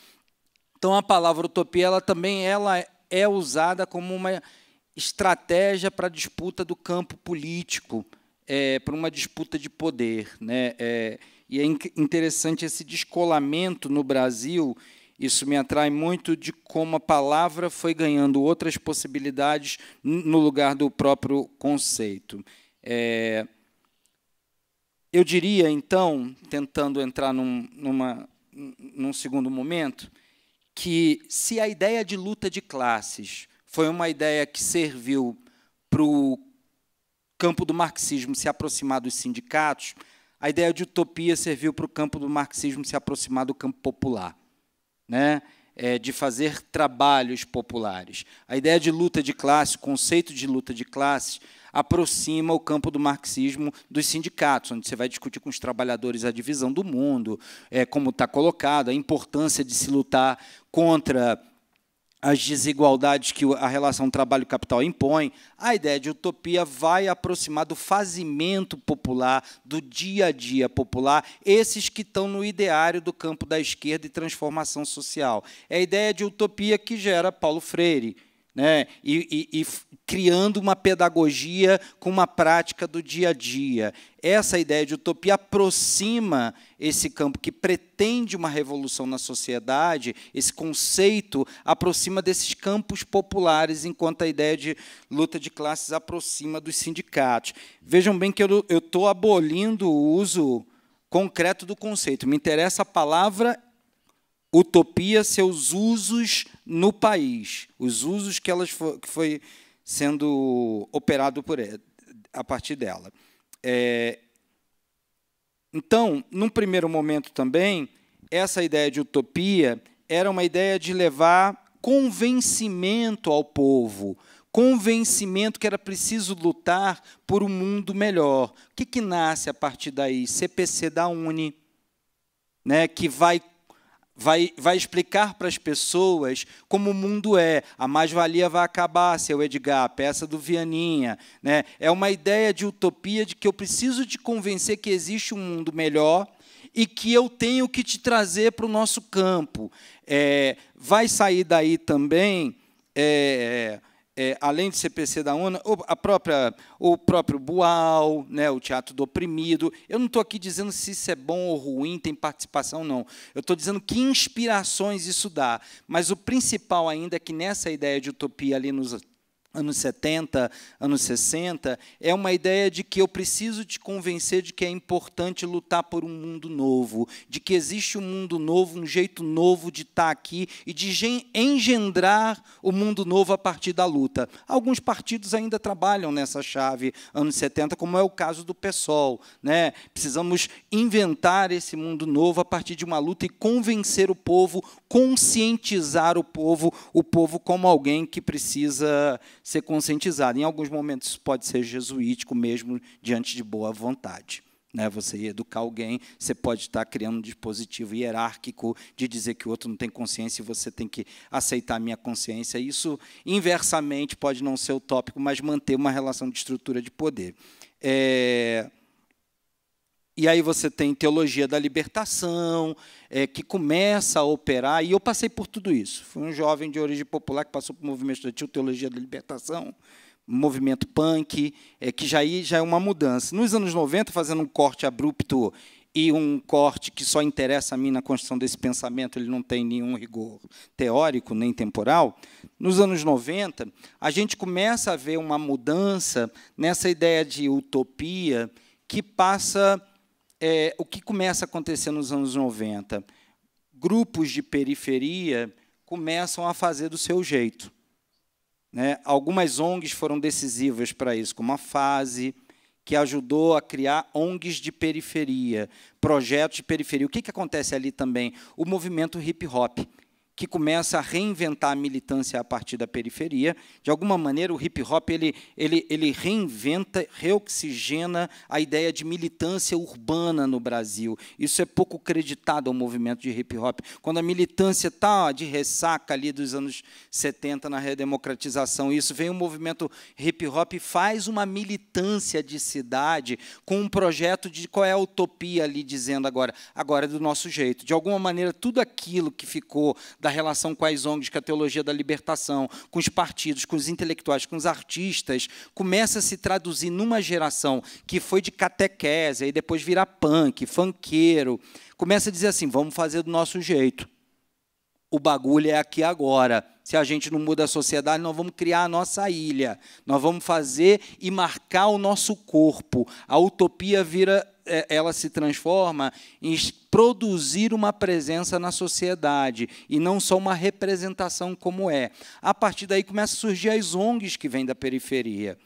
Então, a palavra utopia ela também ela é usada como uma estratégia para a disputa do campo político, é, eh, para uma disputa de poder. Né? É, e é interessante esse descolamento no Brasil. Isso me atrai muito de como a palavra foi ganhando outras possibilidades no lugar do próprio conceito. É, eu diria, então, tentando entrar num, numa, num segundo momento, que se a ideia de luta de classes foi uma ideia que serviu para o campo do marxismo se aproximar dos sindicatos, a ideia de utopia serviu para o campo do marxismo se aproximar do campo popular, né? É, de fazer trabalhos populares. A ideia de luta de classe, o conceito de luta de classes, aproxima o campo do marxismo dos sindicatos, onde você vai discutir com os trabalhadores a divisão do mundo, é, como está colocado, a importância de se lutar contra as desigualdades que a relação trabalho-capital impõe, a ideia de utopia vai aproximar do fazimento popular, do dia a dia popular, esses que estão no ideário do campo da esquerda e transformação social. É a ideia de utopia que gera Paulo Freire, né? E, e, e, criando uma pedagogia com uma prática do dia a dia. Essa ideia de utopia aproxima esse campo que pretende uma revolução na sociedade, esse conceito aproxima desses campos populares, enquanto a ideia de luta de classes aproxima dos sindicatos. Vejam bem que eu estou abolindo o uso concreto do conceito. Me interessa a palavra utopia seus usos no país, os usos que elas que foi sendo operado por a partir dela. É, então, num primeiro momento também, essa ideia de utopia era uma ideia de levar convencimento ao povo, convencimento que era preciso lutar por um mundo melhor. O que, que nasce a partir daí? CPC da Uni, né, que vai vai, vai explicar para as pessoas como o mundo é. A mais-valia vai acabar, seu Edgar, a peça do Vianinha. Né? É uma ideia de utopia de que eu preciso te convencer que existe um mundo melhor e que eu tenho que te trazer para o nosso campo. É, vai sair daí também. É, é, além de CPC da ONU, a própria, o próprio Bual, né, o Teatro do Oprimido. Eu não estou aqui dizendo se isso é bom ou ruim, tem participação não. Eu estou dizendo que inspirações isso dá. Mas o principal ainda é que nessa ideia de utopia ali nos anos 70, anos 60, é uma ideia de que eu preciso te convencer de que é importante lutar por um mundo novo, de que existe um mundo novo, um jeito novo de estar tá aqui e de engendrar o mundo novo a partir da luta. Alguns partidos ainda trabalham nessa chave anos 70, como é o caso do PSOL, né? Precisamos inventar esse mundo novo a partir de uma luta e convencer o povo, conscientizar o povo, o povo como alguém que precisa ser conscientizado. Em alguns momentos, isso pode ser jesuítico mesmo, diante de boa vontade. Né? Você educar alguém, você pode estar criando um dispositivo hierárquico de dizer que o outro não tem consciência e você tem que aceitar a minha consciência. Isso, inversamente, pode não ser utópico, mas manter uma relação de estrutura de poder. É, e aí você tem teologia da libertação, é, que começa a operar, e eu passei por tudo isso. Fui um jovem de origem popular que passou por movimento estudantil, teologia da libertação, movimento punk, é, que já, já é uma mudança. Nos anos 90, fazendo um corte abrupto e um corte que só interessa a mim na construção desse pensamento, ele não tem nenhum rigor teórico nem temporal. Nos anos 90, a gente começa a ver uma mudança nessa ideia de utopia que passa é, o que começa a acontecer nos anos 90? Grupos de periferia começam a fazer do seu jeito. Né? Algumas ONGs foram decisivas para isso, como a FASE, que ajudou a criar ONGs de periferia, projetos de periferia. O que, que acontece ali também? O movimento hip-hop que começa a reinventar a militância a partir da periferia. De alguma maneira, o hip hop ele, ele, ele reinventa, reoxigena a ideia de militância urbana no Brasil. Isso é pouco creditado ao movimento de hip hop. Quando a militância está de ressaca ali dos anos 70 na redemocratização, isso vem o um movimento hip hop faz uma militância de cidade com um projeto de qual é a utopia ali dizendo agora, agora é do nosso jeito. De alguma maneira, tudo aquilo que ficou da da relação com as ONGs, com a teologia da libertação, com os partidos, com os intelectuais, com os artistas, começa a se traduzir numa geração que foi de catequese, aí depois vira punk, funkeiro, começa a dizer assim: vamos fazer do nosso jeito. O bagulho é aqui agora. Se a gente não muda a sociedade, nós vamos criar a nossa ilha. Nós vamos fazer e marcar o nosso corpo. A utopia vira é, ela se transforma em produzir uma presença na sociedade e não só uma representação como é. A partir daí começa a surgir as ONGs que vêm da periferia.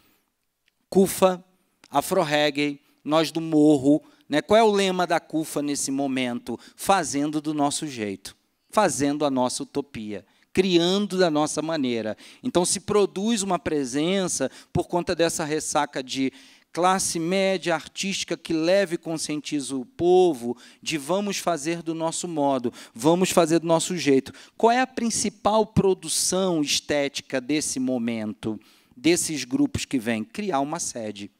CUFA, Afro-Reggae, Nós do Morro. Né? Qual é o lema da CUFA nesse momento? Fazendo do nosso jeito, fazendo a nossa utopia criando da nossa maneira. Então se produz uma presença por conta dessa ressaca de classe média artística que leve e conscientiza o povo de vamos fazer do nosso modo, vamos fazer do nosso jeito. Qual é a principal produção estética desse momento, desses grupos que vêm? Criar uma sede,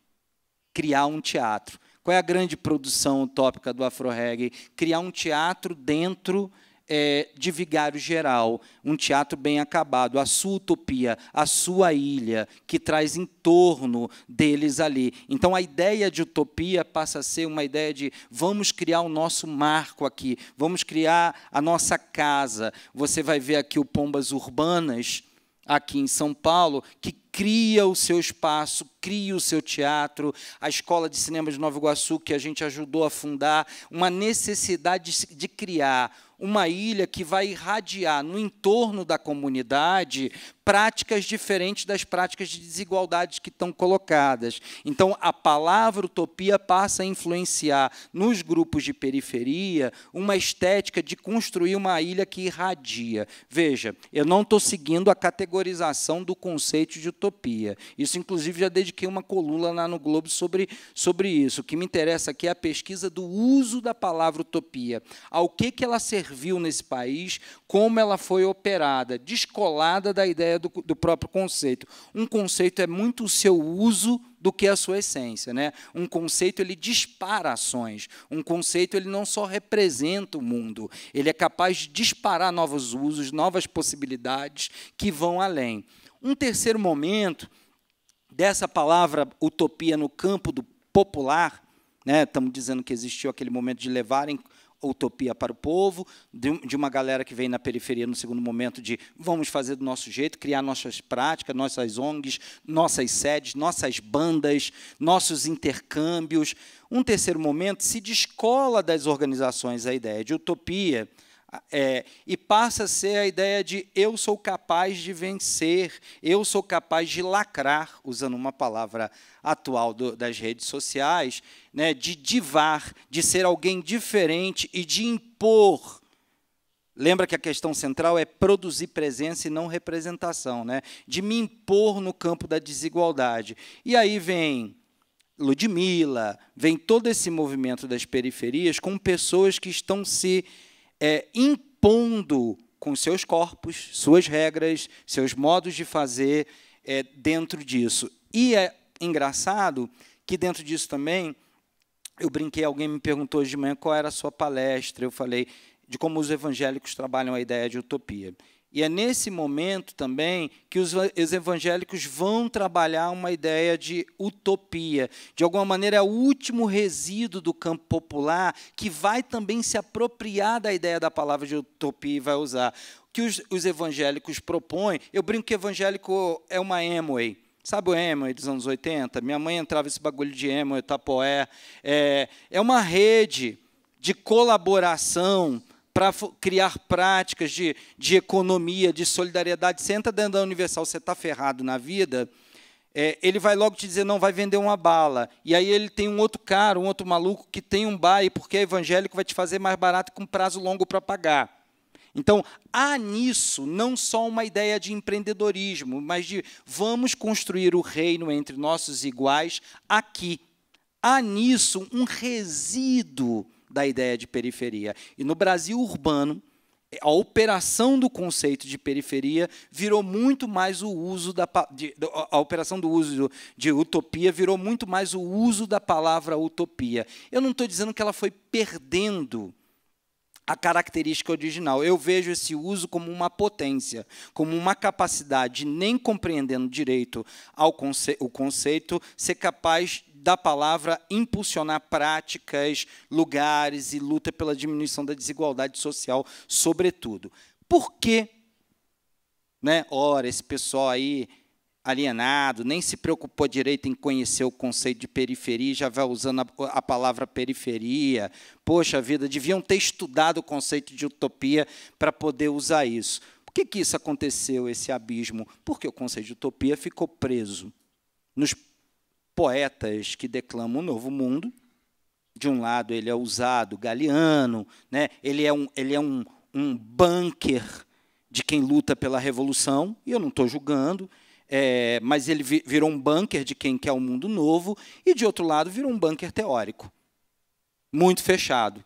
criar um teatro. Qual é a grande produção utópica do Afro Reggae? Criar um teatro dentro é, de vigário geral, um teatro bem acabado, a sua utopia, a sua ilha, que traz em torno deles ali. Então, a ideia de utopia passa a ser uma ideia de vamos criar o nosso marco aqui, vamos criar a nossa casa. Você vai ver aqui o Pombas Urbanas, aqui em São Paulo, que cria o seu espaço, cria o seu teatro, a Escola de Cinema de Nova Iguaçu, que a gente ajudou a fundar, uma necessidade de criar uma ilha que vai irradiar no entorno da comunidade práticas diferentes das práticas de desigualdade que estão colocadas. Então, a palavra utopia passa a influenciar nos grupos de periferia uma estética de construir uma ilha que irradia. Veja, eu não estou seguindo a categorização do conceito de utopia. Isso, inclusive, já dediquei uma coluna lá no Globo sobre, sobre isso. O que me interessa aqui é a pesquisa do uso da palavra utopia. Ao que, que ela serve? serviu nesse país, como ela foi operada, descolada da ideia do, do próprio conceito. Um conceito é muito o seu uso do que a sua essência, né? Um conceito ele dispara ações. Um conceito ele não só representa o mundo, ele é capaz de disparar novos usos, novas possibilidades que vão além. Um terceiro momento dessa palavra utopia no campo do popular, né? Estamos dizendo que existiu aquele momento de levarem utopia para o povo, de, uma galera que vem na periferia no segundo momento de vamos fazer do nosso jeito, criar nossas práticas, nossas ONGs, nossas sedes, nossas bandas, nossos intercâmbios. Um terceiro momento se descola das organizações a ideia de utopia é, e passa a ser a ideia de eu sou capaz de vencer, eu sou capaz de lacrar, usando uma palavra atual do, das redes sociais, né, de divar, de ser alguém diferente e de impor. Lembra que a questão central é produzir presença e não representação, né? de me impor no campo da desigualdade. E aí vem Ludmilla, vem todo esse movimento das periferias com pessoas que estão se é, impondo com seus corpos, suas regras, seus modos de fazer é, dentro disso. E é engraçado que dentro disso também, eu brinquei, alguém me perguntou hoje de manhã qual era a sua palestra, eu falei de como os evangélicos trabalham a ideia de utopia. E é nesse momento também que os evangélicos vão trabalhar uma ideia de utopia. De alguma maneira, é o último resíduo do campo popular que vai também se apropriar da ideia da palavra de utopia e vai usar. O que os, os evangélicos propõem, eu brinco que evangélico é uma Amway. Sabe o Amway dos anos 80? Minha mãe entrava esse bagulho de Amway, Tapoé. É, é uma rede de colaboração para criar práticas de, de economia, de solidariedade. Você entra dentro da Universal, você está ferrado na vida, é, ele vai logo te dizer, não, vai vender uma bala. E aí ele tem um outro cara, um outro maluco que tem um bar, e porque é evangélico vai te fazer mais barato com prazo longo para pagar. Então, há nisso não só uma ideia de empreendedorismo, mas de vamos construir o reino entre nossos iguais aqui. Há nisso um resíduo da ideia de periferia. E no Brasil urbano, a operação do conceito de periferia virou muito mais o uso da de, a operação do uso de utopia virou muito mais o uso da palavra utopia. Eu não estou dizendo que ela foi perdendo a característica original. Eu vejo esse uso como uma potência, como uma capacidade, nem compreendendo direito ao conce o conceito, ser capaz da palavra impulsionar práticas, lugares e luta pela diminuição da desigualdade social, sobretudo. Por que, né, ora, esse pessoal aí alienado, nem se preocupou direito em conhecer o conceito de periferia, já vai usando a, a, palavra periferia. Poxa vida, deviam ter estudado o conceito de utopia para poder usar isso. Por que, que isso aconteceu, esse abismo? Porque o conceito de utopia ficou preso nos poetas que declamam o novo mundo. De um lado, ele é usado galiano, né? ele é, um, ele é um, um bunker de quem luta pela revolução, e eu não estou julgando, é, mas ele virou um bunker de quem quer o um mundo novo, e de outro lado, virou um bunker teórico, muito fechado,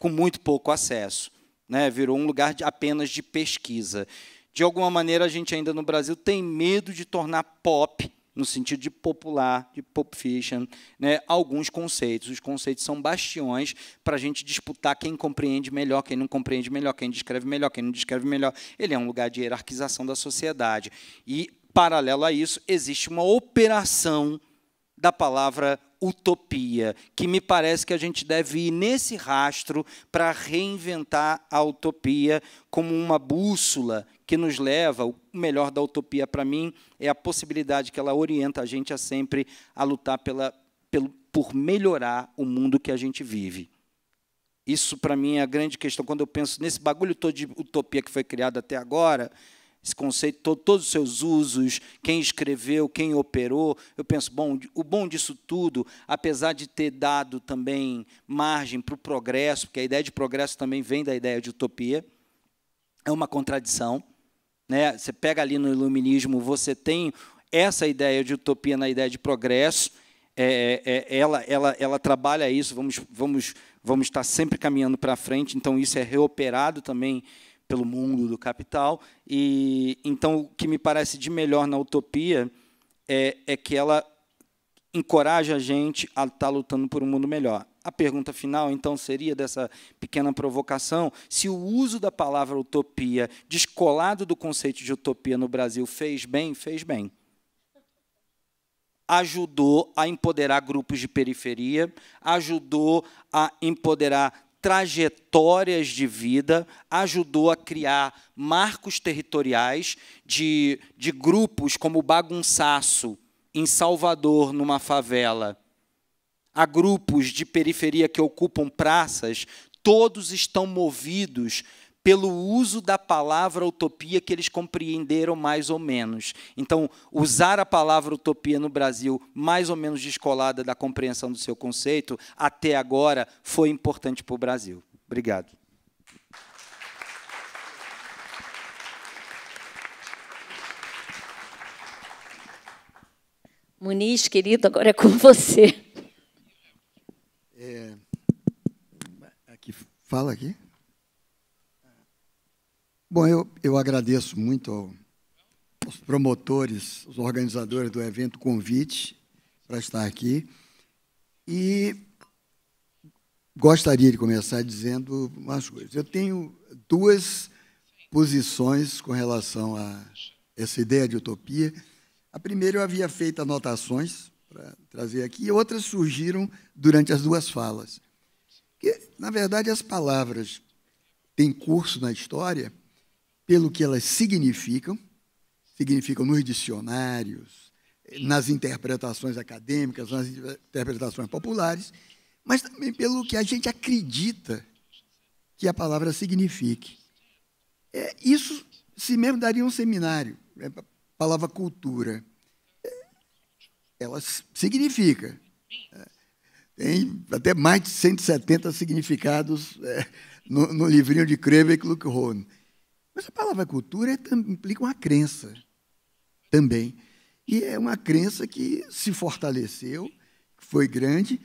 com muito pouco acesso. Né? Virou um lugar de, apenas de pesquisa. De alguma maneira, a gente ainda no Brasil tem medo de tornar pop no sentido de popular, de pop fiction, né, alguns conceitos. Os conceitos são bastiões para a gente disputar quem compreende melhor, quem não compreende melhor, quem descreve melhor, quem não descreve melhor. Ele é um lugar de hierarquização da sociedade. E, paralelo a isso, existe uma operação da palavra utopia, que me parece que a gente deve ir nesse rastro para reinventar a utopia como uma bússola que nos leva, o melhor da utopia para mim, é a possibilidade que ela orienta a gente a sempre a lutar pela, pelo, por melhorar o mundo que a gente vive. Isso, para mim, é a grande questão. Quando eu penso nesse bagulho todo de utopia que foi criado até agora, esse conceito todo, todos os seus usos, quem escreveu, quem operou, eu penso, bom, o bom disso tudo, apesar de ter dado também margem para o progresso, porque a ideia de progresso também vem da ideia de utopia, é uma contradição né? Você pega ali no iluminismo, você tem essa ideia de utopia na ideia de progresso. É, é, é, ela, ela, ela trabalha isso, vamos, vamos, vamos estar sempre caminhando para frente, então isso é reoperado também pelo mundo do capital. E então o que me parece de melhor na utopia é, é que ela encoraja a gente a estar lutando por um mundo melhor. A pergunta final, então, seria dessa pequena provocação: se o uso da palavra utopia, descolado do conceito de utopia no Brasil, fez bem? Fez bem ajudou a empoderar grupos de periferia, ajudou a empoderar trajetórias de vida, ajudou a criar marcos territoriais de, de grupos como o Bagunçaço, em Salvador, numa favela a grupos de periferia que ocupam praças, todos estão movidos pelo uso da palavra utopia que eles compreenderam mais ou menos. Então, usar a palavra utopia no Brasil, mais ou menos descolada da compreensão do seu conceito, até agora foi importante para o Brasil. Obrigado. Muniz, querido, agora é com você. É, aqui, fala aqui. Bom, eu, eu agradeço muito ao, aos promotores, os organizadores do evento, o convite para estar aqui. E gostaria de começar dizendo umas coisas. Eu tenho duas posições com relação a essa ideia de utopia. A primeira, eu havia feito anotações para trazer aqui, e outras surgiram durante as duas falas. Que, na verdade, as palavras têm curso na história pelo que elas significam, significam nos dicionários, nas interpretações acadêmicas, nas interpretações populares, mas também pelo que a gente acredita que a palavra signifique. É, isso, se mesmo, daria um seminário, é, a palavra cultura ela significa. É. Tem até mais de 170 significados é, no, no, livrinho de e Luckhorn. Mas a palavra cultura é, implica uma crença também. E é uma crença que se fortaleceu, foi grande,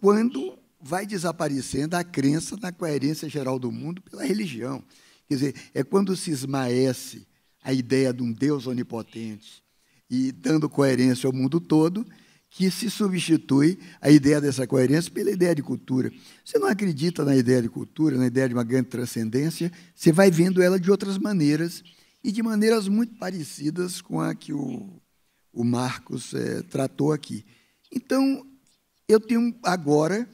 quando vai desaparecendo a crença na coerência geral do mundo pela religião. Quer dizer, é quando se esmaece a ideia de um Deus onipotente, e dando coerência ao mundo todo, que se substitui a ideia dessa coerência pela ideia de cultura. Você não acredita na ideia de cultura, na ideia de uma grande transcendência, você vai vendo ela de outras maneiras e de maneiras muito parecidas com a que o, o Marcos é, tratou aqui. Então, eu tenho agora,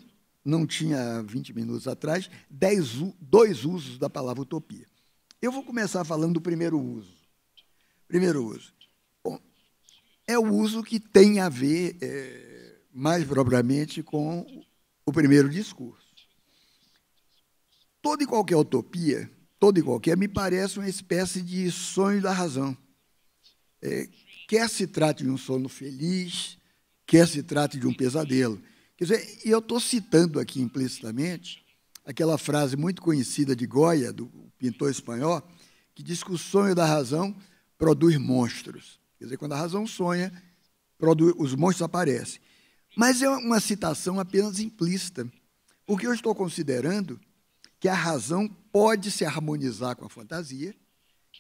não tinha 20 minutos atrás, dez, dois usos da palavra utopia. Eu vou começar falando do primeiro uso. Primeiro uso é o uso que tem a ver, é, mais propriamente, com o primeiro discurso. Toda e qualquer utopia, toda e qualquer, me parece uma espécie de sonho da razão. É, quer se trate de um sono feliz, quer se trate de um pesadelo. Quer dizer, eu estou citando aqui implicitamente aquela frase muito conhecida de Goya, do pintor espanhol, que diz que o sonho da razão produz monstros. Quer dizer, quando a razão sonha, os monstros aparecem. Mas é uma citação apenas implícita, porque eu estou considerando que a razão pode se harmonizar com a fantasia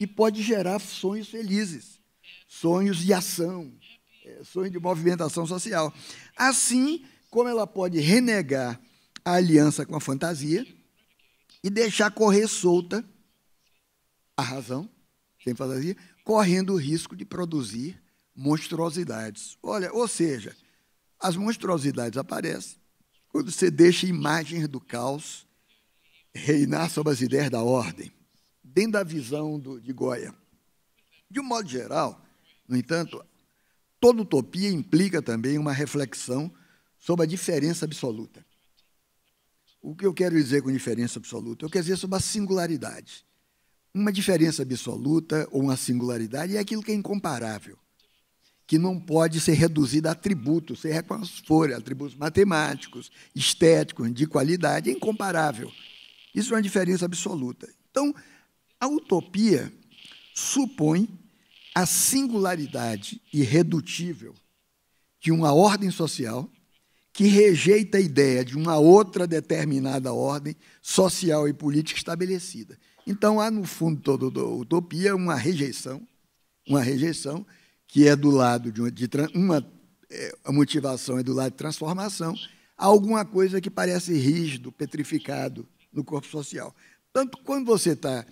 e pode gerar sonhos felizes, sonhos de ação, é, sonhos de movimentação social. Assim como ela pode renegar a aliança com a fantasia e deixar correr solta a razão, sem fantasia, correndo o risco de produzir monstruosidades. Olha, ou seja, as monstruosidades aparecem quando você deixa imagens do caos reinar sobre as ideias da ordem, dentro da visão do, de Goya. De um modo geral, no entanto, toda utopia implica também uma reflexão sobre a diferença absoluta. O que eu quero dizer com diferença absoluta? Eu quero dizer sobre a singularidade. Uma diferença absoluta ou uma singularidade é aquilo que é incomparável, que não pode ser reduzido a atributos, seja quais forem, atributos matemáticos, estéticos, de qualidade, é incomparável. Isso é uma diferença absoluta. Então, a utopia supõe a singularidade irredutível de uma ordem social que rejeita a ideia de uma outra determinada ordem social e política estabelecida. Então, há no fundo todo da utopia uma rejeição, uma rejeição que é do lado de uma, de, uma é, a motivação é do lado de transformação, alguma coisa que parece rígido, petrificado no corpo social. Tanto quando você está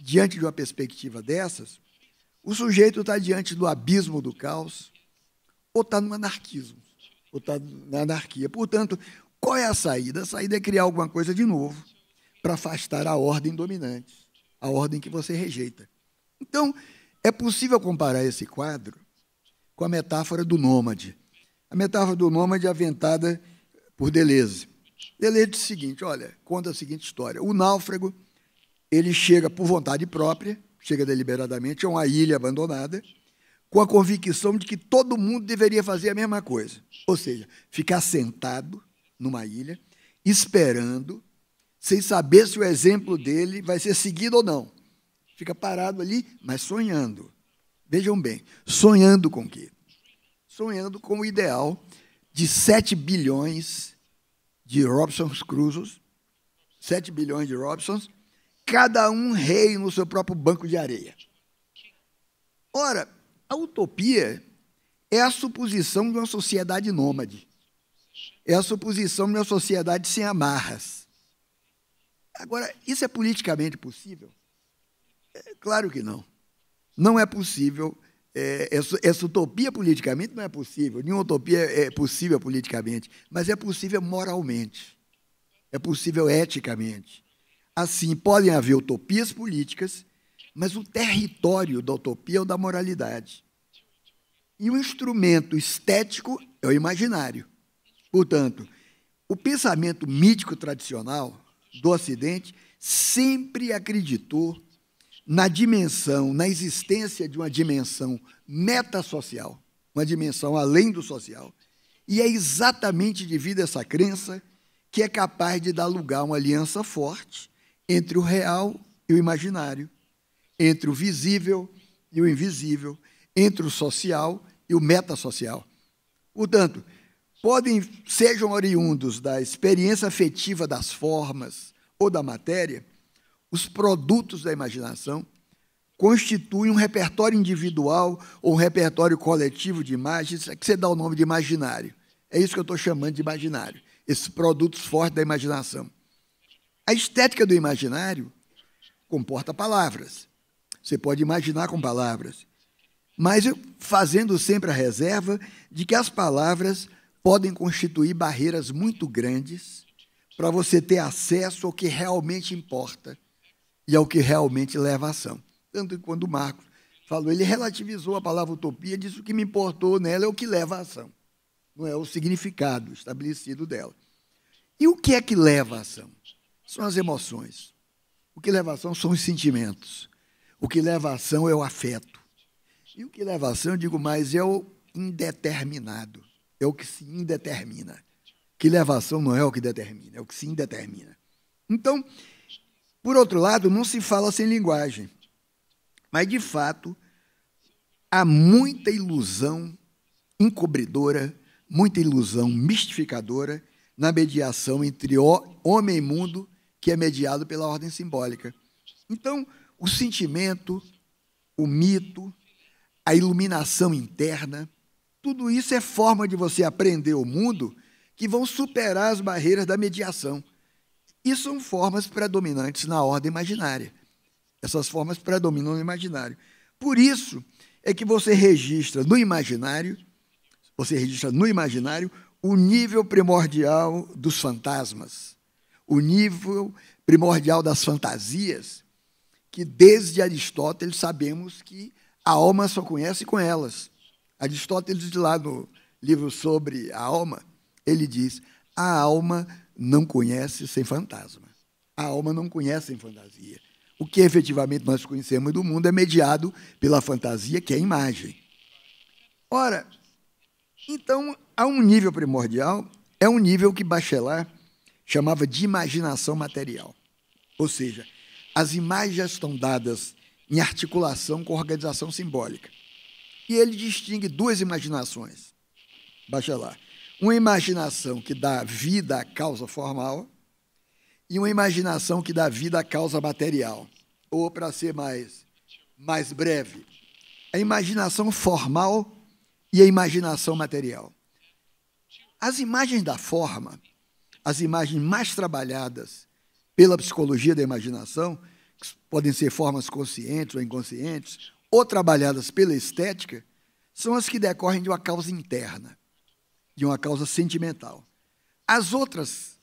diante de uma perspectiva dessas, o sujeito está diante do abismo do caos ou está no anarquismo, ou está na anarquia. Portanto, qual é a saída? A saída é criar alguma coisa de novo para afastar a ordem dominante, a ordem que você rejeita. Então, é possível comparar esse quadro com a metáfora do nômade. A metáfora do nômade é aventada por Deleuze. Deleuze diz o seguinte, olha, conta a seguinte história. O náufrago, ele chega por vontade própria, chega deliberadamente a é uma ilha abandonada, com a convicção de que todo mundo deveria fazer a mesma coisa. Ou seja, ficar sentado numa ilha, esperando sem saber se o exemplo dele vai ser seguido ou não. Fica parado ali, mas sonhando. Vejam bem, sonhando com o quê? Sonhando com o ideal de 7 bilhões de Robson's Cruzos, 7 bilhões de Robsons, cada um rei no seu próprio banco de areia. Ora, a utopia é a suposição de uma sociedade nômade. É a suposição de uma sociedade sem amarras Agora, isso é politicamente possível? É, claro que não. Não é possível. É, essa, essa, utopia politicamente não é possível. Nenhuma utopia é possível politicamente. Mas é possível moralmente. É possível eticamente. Assim, podem haver utopias políticas, mas o território da utopia é o da moralidade. E o instrumento estético é o imaginário. Portanto, o pensamento mítico tradicional, do Ocidente sempre acreditou na dimensão, na existência de uma dimensão metasocial, uma dimensão além do social. E é exatamente devido a essa crença que é capaz de dar lugar a uma aliança forte entre o real e o imaginário, entre o visível e o invisível, entre o social e o metasocial. Portanto, podem sejam oriundos da experiência afetiva das formas ou da matéria, os produtos da imaginação constituem um repertório individual ou um repertório coletivo de imagens, é que você dá o nome de imaginário. É isso que eu estou chamando de imaginário, esses produtos fortes da imaginação. A estética do imaginário comporta palavras. Você pode imaginar com palavras, mas fazendo sempre a reserva de que as palavras podem constituir barreiras muito grandes para você ter acesso ao que realmente importa e ao que realmente leva a ação. Tanto que quando o Marcos falou, ele relativizou a palavra utopia, disse que o que me importou nela é o que leva a ação, não é o significado estabelecido dela. E o que é que leva a ação? São as emoções. O que leva a ação são os sentimentos. O que leva a ação é o afeto. E o que leva a ação, eu digo mais, é o indeterminado é o que se indetermina. Que elevação não é o que determina, é o que se indetermina. Então, por outro lado, não se fala sem linguagem. Mas, de fato, há muita ilusão encobridora, muita ilusão mistificadora na mediação entre homem e mundo, que é mediado pela ordem simbólica. Então, o sentimento, o mito, a iluminação interna, tudo isso é forma de você aprender o mundo que vão superar as barreiras da mediação. E são formas predominantes na ordem imaginária. Essas formas predominam no imaginário. Por isso é que você registra no imaginário, você registra no imaginário o nível primordial dos fantasmas, o nível primordial das fantasias, que desde Aristóteles sabemos que a alma só conhece com elas. Aristóteles, lá no livro sobre a alma, ele diz: a alma não conhece sem fantasma. A alma não conhece sem fantasia. O que efetivamente nós conhecemos do mundo é mediado pela fantasia, que é a imagem. Ora, então há um nível primordial, é um nível que Bachelard chamava de imaginação material. Ou seja, as imagens estão dadas em articulação com a organização simbólica. E ele distingue duas imaginações. lá, Uma imaginação que dá vida à causa formal e uma imaginação que dá vida à causa material. Ou, para ser mais, mais breve, a imaginação formal e a imaginação material. As imagens da forma, as imagens mais trabalhadas pela psicologia da imaginação, que podem ser formas conscientes ou inconscientes, ou trabalhadas pela estética são as que decorrem de uma causa interna, de uma causa sentimental. As outras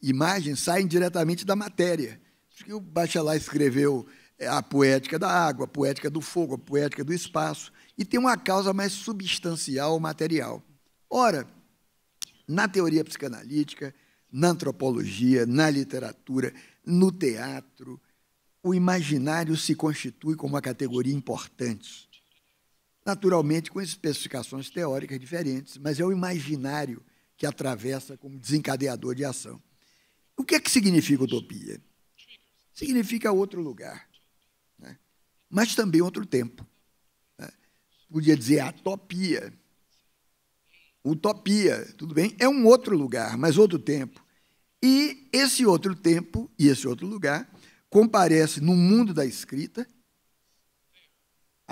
imagens saem diretamente da matéria. O Bachelard escreveu é, a poética da água, a poética do fogo, a poética do espaço, e tem uma causa mais substancial, material. Ora, na teoria psicanalítica, na antropologia, na literatura, no teatro, o imaginário se constitui como uma categoria importante. Naturalmente, com especificações teóricas diferentes, mas é o imaginário que atravessa como desencadeador de ação. O que é que significa utopia? Significa outro lugar, né? mas também outro tempo. Né? Podia dizer atopia, utopia, tudo bem? É um outro lugar, mas outro tempo. E esse outro tempo e esse outro lugar comparece no mundo da escrita,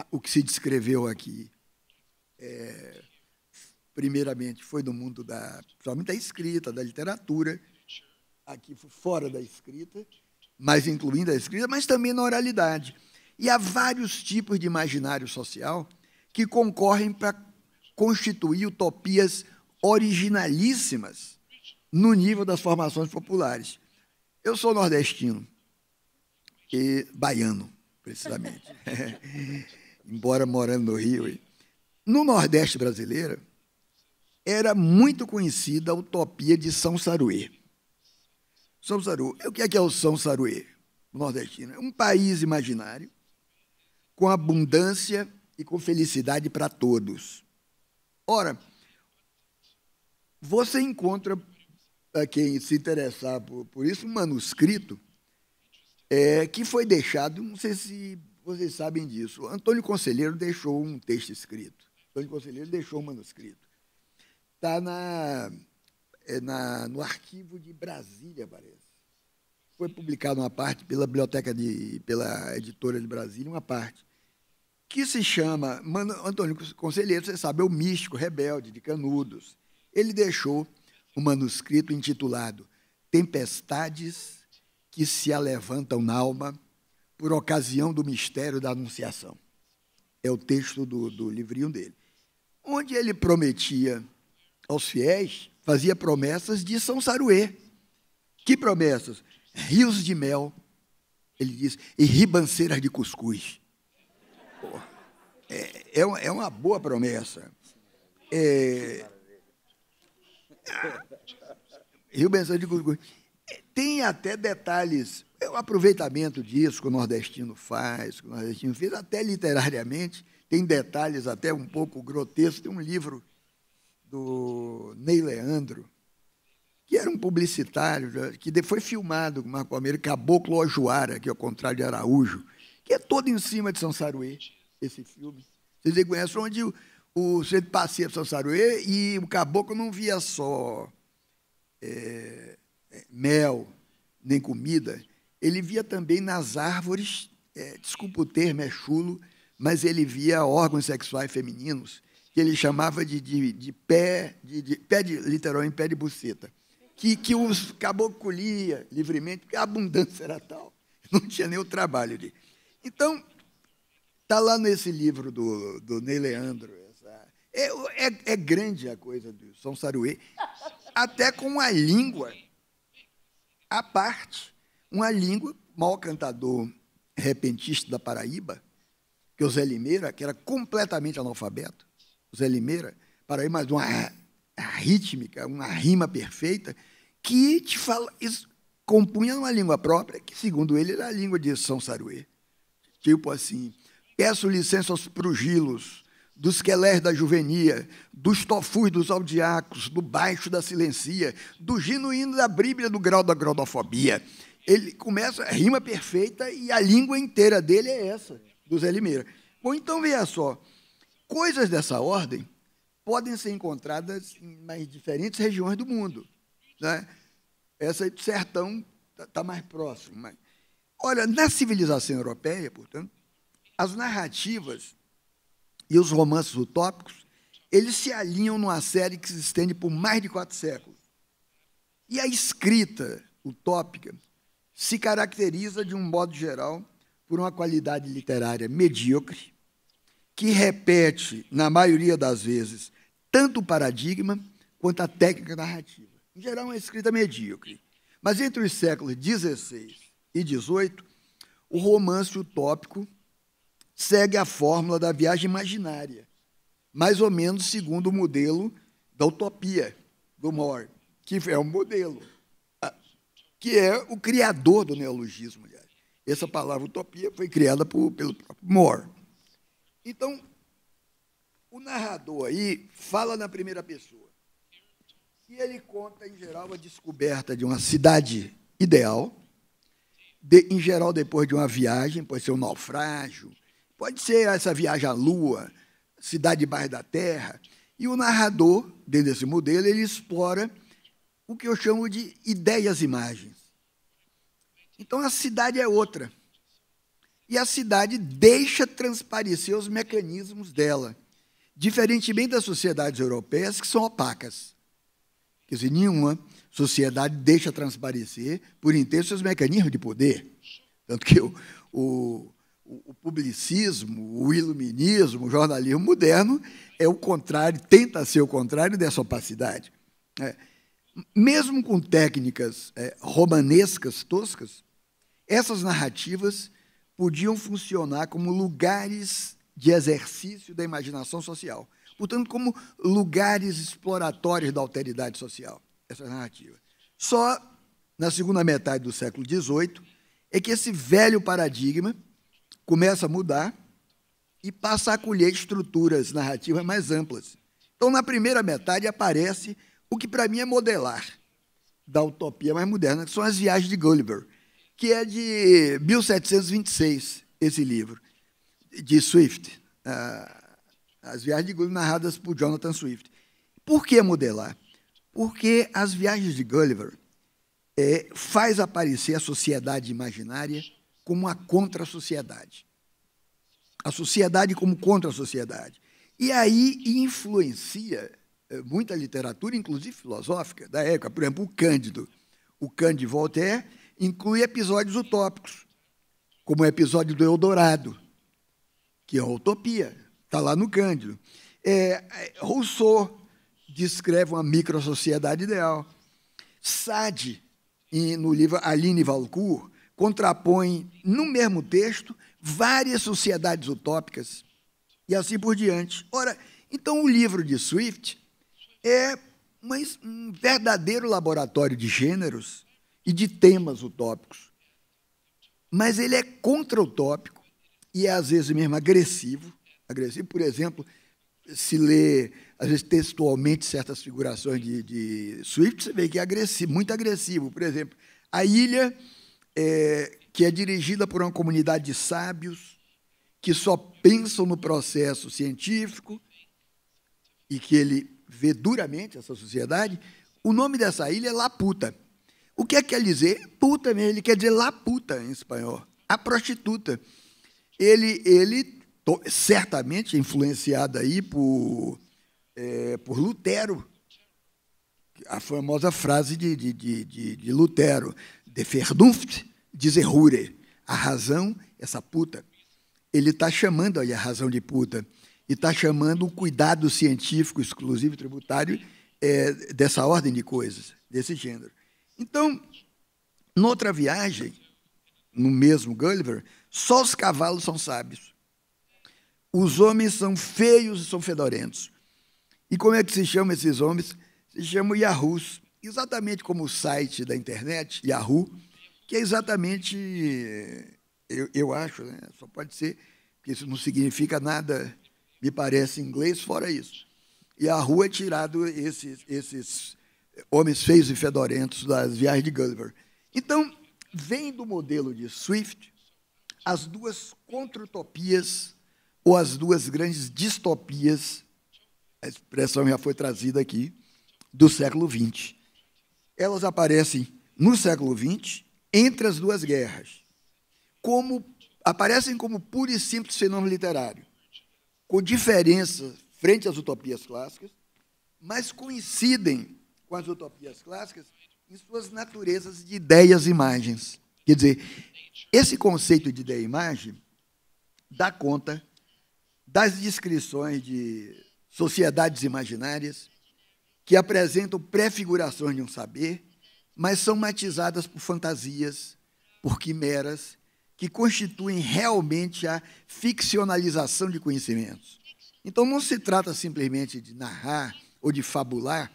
o que se descreveu aqui, é, primeiramente, foi no mundo da, principalmente da escrita, da literatura, aqui fora da escrita, mas incluindo a escrita, mas também na oralidade. E há vários tipos de imaginário social que concorrem para constituir utopias originalíssimas no nível das formações populares. Eu sou nordestino que baiano, precisamente. (laughs) Embora morando no Rio. No Nordeste brasileiro, era muito conhecida a utopia de São Saruê. São Saruê. O que é, que é o São Saruê? nordestino. É um país imaginário com abundância e com felicidade para todos. Ora, você encontra, a quem se interessar por, por isso, um manuscrito é, que foi deixado, não sei se vocês sabem disso, Antônio Conselheiro deixou um texto escrito. Antônio Conselheiro deixou um manuscrito. Está na, é, na, no arquivo de Brasília, parece. Foi publicado uma parte pela biblioteca de, pela editora de Brasília, uma parte que se chama Mano, Antônio Conselheiro, você sabe, é o místico rebelde de Canudos. Ele deixou um manuscrito intitulado Tempestades que se alevantam na alma por ocasião do mistério da Anunciação. É o texto do, do livrinho dele. Onde ele prometia aos fiéis, fazia promessas de São Saruê. Que promessas? Rios de mel, ele diz, e ribanceiras de cuscuz. é, é, é, uma boa promessa. É, ah, ribanceiras de cuscuz. Tem até detalhes, é o aproveitamento disso que o nordestino faz, que o nordestino fez, até literariamente, tem detalhes até um pouco grotescos. Tem um livro do Ney Leandro, que era um publicitário, que foi filmado com Marco Almeida, Caboclo Ojuara, que é o contrário de Araújo, que é todo em cima de São Saruê, esse filme. Vocês conhecem onde o, o centro passeia para São Saruê e o caboclo não via só é, é, mel, nem comida, ele via também nas árvores, é, desculpa o termo, é chulo, mas ele via órgãos sexuais femininos, que ele chamava de, de, de pé, de, de, pé de, literalmente, pé de buceta, que, que os caboclos livremente, porque a abundância era tal, (laughs) não tinha nem o trabalho ali. Então, está lá nesse livro do, do Ney Leandro, essa, é, é, é grande a coisa do São Saruê, até com a língua à parte uma língua, maior cantador repentista da Paraíba, que é o Zé Limeira, que era completamente analfabeto, o Zé Limeira, de uma rítmica, uma rima perfeita, que te fala, isso, compunha uma língua própria, que, segundo ele, era a língua de São Saruê. Tipo assim, peço licença aos prugilos, dos quelés da juvenia, dos tofus dos audiacos, do baixo da silencia, do genuíno da bíblia do grau da grodofobia. Ele começa, rima perfeita, e a língua inteira dele é essa, do Zé Limeira. Bom, então veja só, coisas dessa ordem podem ser encontradas em diferentes regiões do mundo. Né? Essa do sertão está tá mais próximo. Mas... Olha, na civilização europeia, portanto, as narrativas e os romances utópicos, eles se alinham numa série que se estende por mais de quatro séculos. E a escrita utópica se caracteriza, de um modo geral, por uma qualidade literária medíocre, que repete, na maioria das vezes, tanto o paradigma quanto a técnica narrativa. Em geral, é uma escrita medíocre. Mas entre os séculos XVI e XVIII, o romance utópico segue a fórmula da viagem imaginária, mais ou menos segundo o modelo da utopia do Moore, que é um modelo, ah, que é o criador do neologismo, aliás. Essa palavra utopia foi criada por, pelo próprio Moore. Então, o narrador aí fala na primeira pessoa. E ele conta, em geral, a descoberta de uma cidade ideal, de, em geral, depois de uma viagem, pode ser um naufrágio, Pode ser essa viagem à Lua, cidade debaixo da Terra. E o narrador, dentro desse modelo, ele explora o que eu chamo de ideias-imagens. Então a cidade é outra. E a cidade deixa transparecer os mecanismos dela, diferentemente das sociedades europeias, que são opacas. Quer dizer, nenhuma sociedade deixa transparecer por inteiro seus mecanismos de poder. Tanto que o, o o publicismo, o iluminismo, o jornalismo moderno é o contrário, tenta ser o contrário dessa opacidade. É. Mesmo com técnicas é, romanescas, toscas, essas narrativas podiam funcionar como lugares de exercício da imaginação social. Portanto, como lugares exploratórios da alteridade social, essas narrativas. Só na segunda metade do século XVIII é que esse velho paradigma começa a mudar e passa a acolher estruturas narrativas mais amplas. Então, na primeira metade, aparece o que para mim é modelar da utopia mais moderna, que são as viagens de Gulliver, que é de 1726, esse livro, de Swift. As viagens de Gulliver narradas por Jonathan Swift. Por que modelar? Porque as viagens de Gulliver é, faz aparecer a sociedade imaginária como a contra-sociedade. A sociedade como contra-sociedade. E aí influencia eh, muita literatura, inclusive filosófica, da época. Por exemplo, o Cândido. O Cândido Voltaire inclui episódios utópicos, como o episódio do Eldorado, que é a utopia, está lá no Cândido. É, é, Rousseau descreve uma microsociedade ideal. Sade, no livro Aline Valcourt, contrapõe, no mesmo texto, várias sociedades utópicas e assim por diante. Ora, então o livro de Swift é um verdadeiro laboratório de gêneros e de temas utópicos. Mas ele é contra-utópico e é, às vezes, mesmo agressivo. Agressivo, por exemplo, se lê, às vezes, textualmente certas figurações de, de Swift, você vê que é agressivo, muito agressivo. Por exemplo, a ilha é, que é dirigida por uma comunidade de sábios que só pensam no processo científico e que ele vê duramente essa sociedade, o nome dessa ilha é Laputa. O que é que quer dizer? Puta mesmo, ele quer dizer Laputa em espanhol, a prostituta. Ele, ele certamente influenciado aí por, é, por Lutero, a famosa frase de, de, de, de Lutero, de Verdunft, dizer Hure. A razão, essa puta, ele está chamando, olha, a razão de puta, e está chamando o cuidado científico, exclusivo tributário, é, dessa ordem de coisas, desse gênero. Então, noutra viagem, no mesmo Gulliver, só os cavalos são sábios. Os homens são feios e são fedorentos. E como é que se chamam esses homens? Se chamam Yahus exatamente como o site da internet, Yahoo, que é exatamente, eu, eu acho, né? só pode ser, que isso não significa nada, me parece, em inglês, fora isso. Yahoo é tirado esses, esses homens feios e fedorentos das viagens de Gulliver. Então, vem do modelo de Swift as duas controtopias ou as duas grandes distopias, a expressão já foi trazida aqui, do século XX elas aparecem no século XX, entre as duas guerras, como aparecem como puro e simples fenômeno literário, com diferença frente às utopias clássicas, mas coincidem com as utopias clássicas em suas naturezas de ideias e imagens. Quer dizer, esse conceito de ideia e imagem dá conta das descrições de sociedades imaginárias, que apresentam prefigurações de um saber, mas são matizadas por fantasias, por quimeras, que constituem realmente a ficcionalização de conhecimentos. Então não se trata simplesmente de narrar ou de fabular,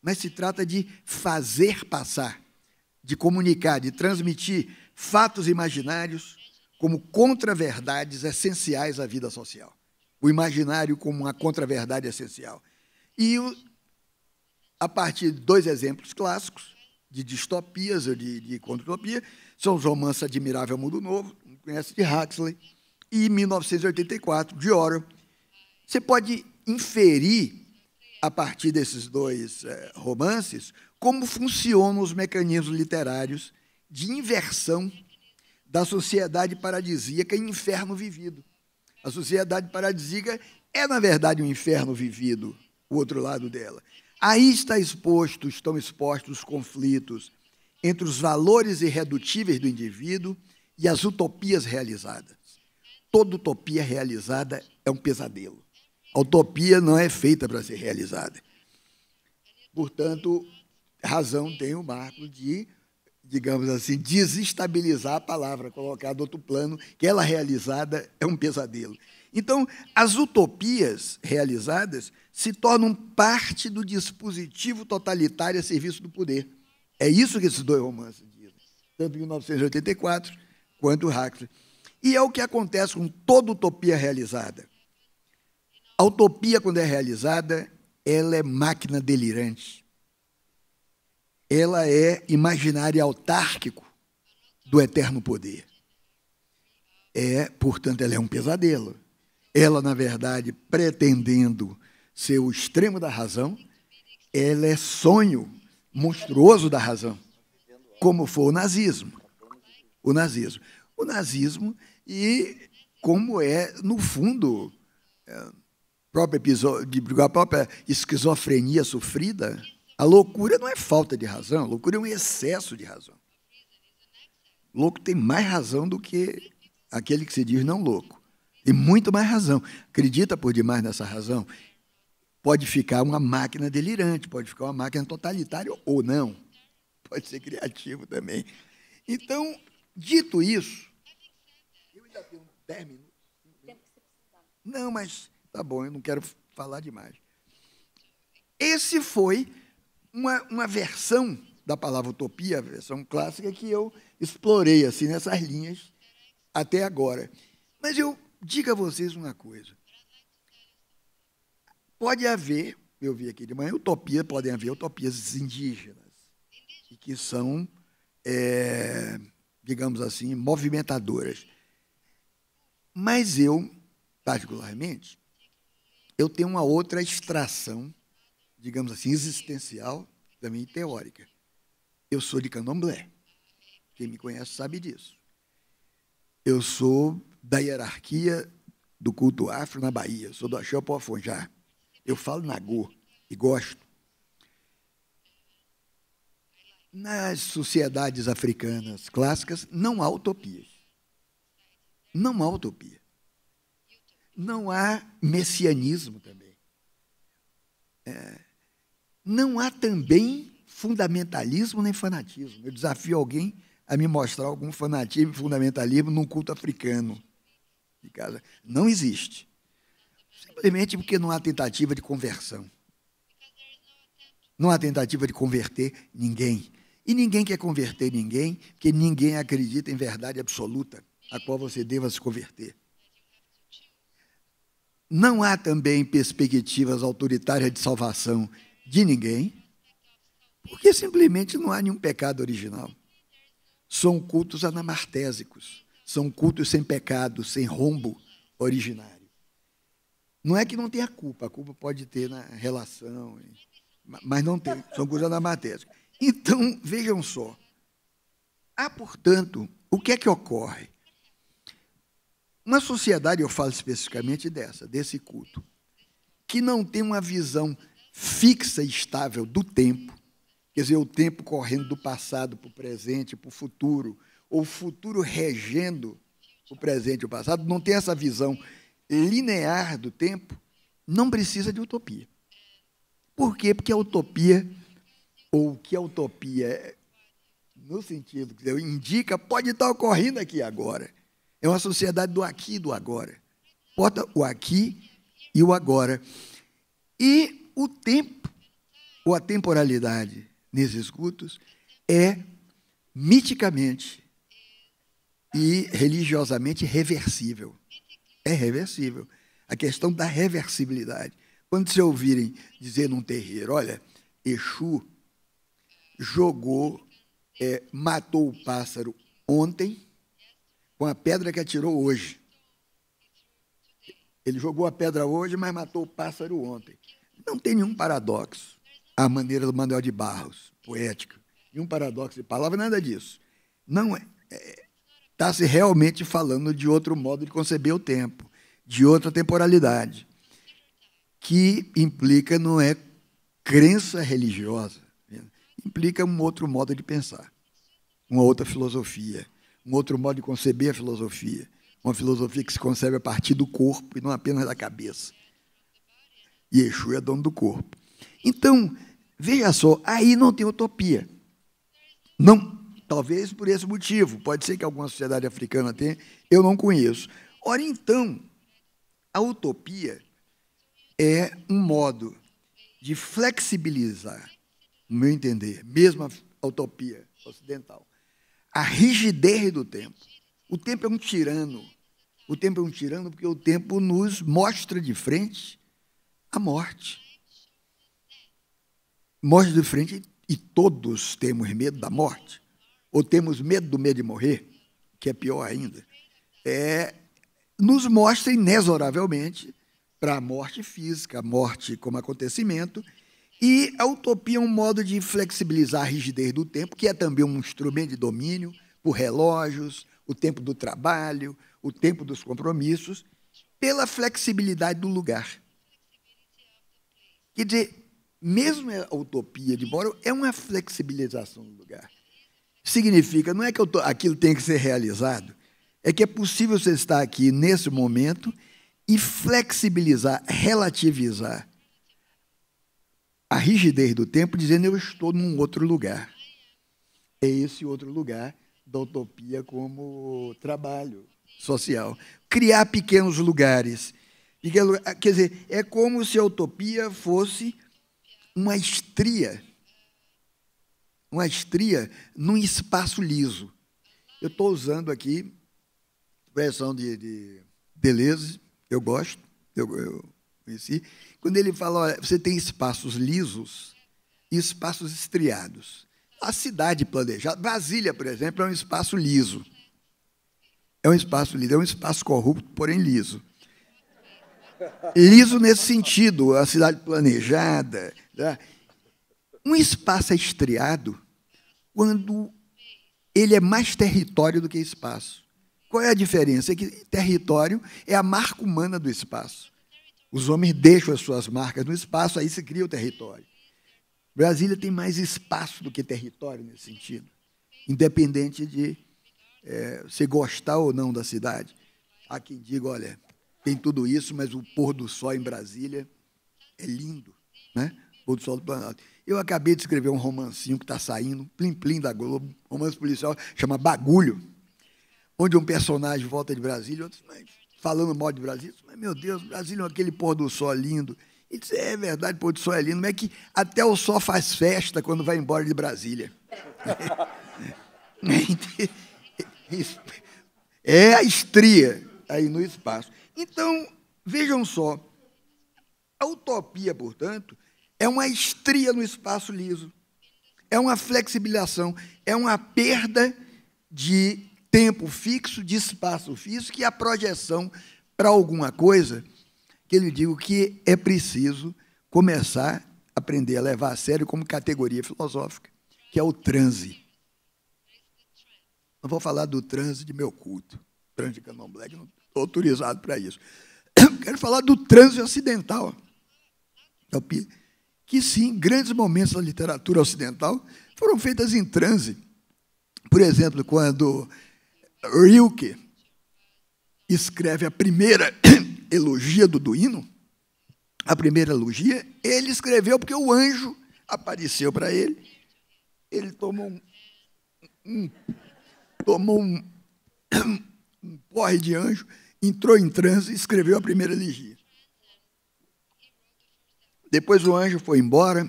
mas se trata de fazer passar, de comunicar, de transmitir fatos imaginários como contraverdades essenciais à vida social. O imaginário como uma contraverdade essencial. E o, a partir de dois exemplos clássicos de distopias ou de, de contropia, são os romances Admirável Mundo Novo, conhece de Huxley, e 1984, de Orwell. Você pode inferir, a partir desses dois é, romances, como funcionam os mecanismos literários de inversão da sociedade paradisíaca em inferno vivido. A sociedade paradisíaca é, na verdade, um inferno vivido, o outro lado dela. Aí está exposto, estão expostos os conflitos entre os valores irredutíveis do indivíduo e as utopias realizadas. Toda utopia realizada é um pesadelo. A utopia não é feita para ser realizada. Portanto, razão tem o Marco de, digamos assim, desestabilizar a palavra, colocar do outro plano, que ela realizada é um pesadelo. Então, as utopias realizadas se tornam parte do dispositivo totalitário a serviço do poder. É isso que esses dois romances dizem, tanto em 1984 quanto Huxley. E é o que acontece com toda utopia realizada. A utopia, quando é realizada, ela é máquina delirante. Ela é imaginário autárquico do eterno poder. É, portanto, ela é um pesadelo ela, na verdade, pretendendo ser o extremo da razão, ela é sonho monstruoso da razão, como foi o nazismo. O nazismo. O nazismo e como é, no fundo, é, próprio episódio, a própria esquizofrenia sofrida, a loucura não é falta de razão, a loucura é um excesso de razão. O louco tem mais razão do que aquele que se diz não louco. E muito mais razão. Acredita por demais nessa razão? Pode ficar uma máquina delirante, pode ficar uma máquina totalitária ou não. Pode ser criativo também. Então, dito isso. Eu ainda tenho 10 minutos. Não, mas tá bom, eu não quero falar demais. Esse foi uma, uma versão da palavra utopia, a versão clássica, que eu explorei assim nessas linhas até agora. Mas eu diga a vocês uma coisa. Pode haver, eu vi aqui de manhã, utopia, podem haver utopias indígenas, e que são, é, digamos assim, movimentadoras. Mas eu, particularmente, eu tenho uma outra extração, digamos assim, existencial, também teórica. Eu sou de candomblé. Quem me conhece sabe disso. Eu sou da hierarquia do culto afro na Bahia. sou do Axé Afonjá. Eu falo Nagô e gosto. Nas sociedades africanas clássicas não há utopias. Não há utopia. Não há messianismo também. É. Não há também fundamentalismo nem fanatismo. Eu desafio alguém a me mostrar algum fanatismo e fundamentalismo num culto africano de casa. Não existe. Simplesmente porque não há tentativa de conversão. Não há tentativa de converter ninguém. E ninguém quer converter ninguém, porque ninguém acredita em verdade absoluta a qual você deva se converter. Não há também perspectivas autoritárias de salvação de ninguém, porque simplesmente não há nenhum pecado original. São cultos anamartésicos. São cultos sem pecado, sem rombo originário. Não é que não tenha culpa, a culpa pode ter na relação, mas não tem, são coisas anamatésicas. Então, vejam só. Há, portanto, o que é que ocorre? Uma sociedade, eu falo especificamente dessa, desse culto, que não tem uma visão fixa e estável do tempo, quer dizer, o tempo correndo do passado para o presente, para o futuro, ou futuro regendo o presente e o passado, não tem essa visão linear do tempo, não precisa de utopia. Por quê? Porque a utopia, ou o que a utopia, é, no sentido que eu indica, pode estar ocorrendo aqui agora. É uma sociedade do aqui e do agora. Bota o aqui e o agora. E o tempo, ou a temporalidade nesses cultos, é miticamente e religiosamente reversível. É reversível. A questão da reversibilidade. Quando se ouvirem dizer num terreiro, olha, Exu jogou, é, matou o pássaro ontem com a pedra que atirou hoje. Ele jogou a pedra hoje, mas matou o pássaro ontem. Não tem nenhum paradoxo. A maneira do Manuel de Barros, poética. Nenhum paradoxo de palavra, nada disso. Não é, é está se realmente falando de outro modo de conceber o tempo, de outra temporalidade, que implica não é crença religiosa, né? implica um outro modo de pensar, uma outra filosofia, um outro modo de conceber a filosofia, uma filosofia que se concebe a partir do corpo e não apenas da cabeça. E Exu é dono do corpo. Então, veja só, aí não tem utopia. Não, Talvez por esse motivo. Pode ser que alguma sociedade africana tenha, eu não conheço. Ora, então, a utopia é um modo de flexibilizar, no meu entender, mesmo a utopia ocidental, a rigidez do tempo. O tempo é um tirano. O tempo é um tirano porque o tempo nos mostra de frente a morte. Mostra de frente e todos temos medo da morte ou temos medo do medo de morrer, que é pior ainda, é, nos mostra inexoravelmente para a morte física, a morte como acontecimento, e a utopia é um modo de flexibilizar a rigidez do tempo, que é também um instrumento de domínio por relógios, o tempo do trabalho, o tempo dos compromissos, pela flexibilidade do lugar. Quer dizer, mesmo a utopia de Borel é uma flexibilização do lugar. Significa, não é que tô, aquilo tem que ser realizado, é que é possível você estar aqui nesse momento e flexibilizar, relativizar a rigidez do tempo, dizendo eu estou num outro lugar. É esse outro lugar da utopia como trabalho social. Criar pequenos lugares. Quer dizer, é como se a utopia fosse uma estria uma estria num espaço liso. Eu estou usando aqui versão de, de Deleuze, eu gosto, eu, eu conheci. Quando ele fala, olha, você tem espaços lisos e espaços estriados. A cidade planejada, Brasília, por exemplo, é um espaço liso. É um espaço liso, é um espaço corrupto, porém liso. Liso nesse sentido, a cidade planejada. Né? Um espaço é estriado quando ele é mais território do que espaço. Qual é a diferença? É que território é a marca humana do espaço. Os homens deixam as suas marcas no espaço, aí se cria o território. Brasília tem mais espaço do que território nesse sentido, independente de é, se gostar ou não da cidade. Há quem diga, olha, tem tudo isso, mas o pôr do sol em Brasília é lindo, né? O pôr do sol do Planalto. Eu acabei de escrever um romancinho que está saindo, Plim Plim da Globo, romance policial, chama Bagulho, onde um personagem volta de Brasília, outro, mas, falando mal de Brasília, mas meu Deus, Brasília é aquele pôr do sol lindo. E disse, é verdade, pôr do sol é lindo, mas é que até o sol faz festa quando vai embora de Brasília. (laughs) é a estria aí no espaço. Então, vejam só, a utopia, portanto, é uma estria no espaço liso, é uma flexibilização, é uma perda de tempo fixo, de espaço fixo, que é a projeção para alguma coisa que eu lhe digo que é preciso começar a aprender a levar a sério como categoria filosófica, que é o transe. Não vou falar do transe de meu culto, transe de candomblé, Black, não estou autorizado para isso. (coughs) Quero falar do transe ocidental. É o que sim, grandes momentos da literatura ocidental foram feitas em transe. Por exemplo, quando Rilke escreve a primeira (coughs) elogia do Duino, a primeira elogia, ele escreveu porque o anjo apareceu para ele, ele tomou um, um tomou um, (coughs) um porre de anjo, entrou em transe e escreveu a primeira elogia. Depois o anjo foi embora,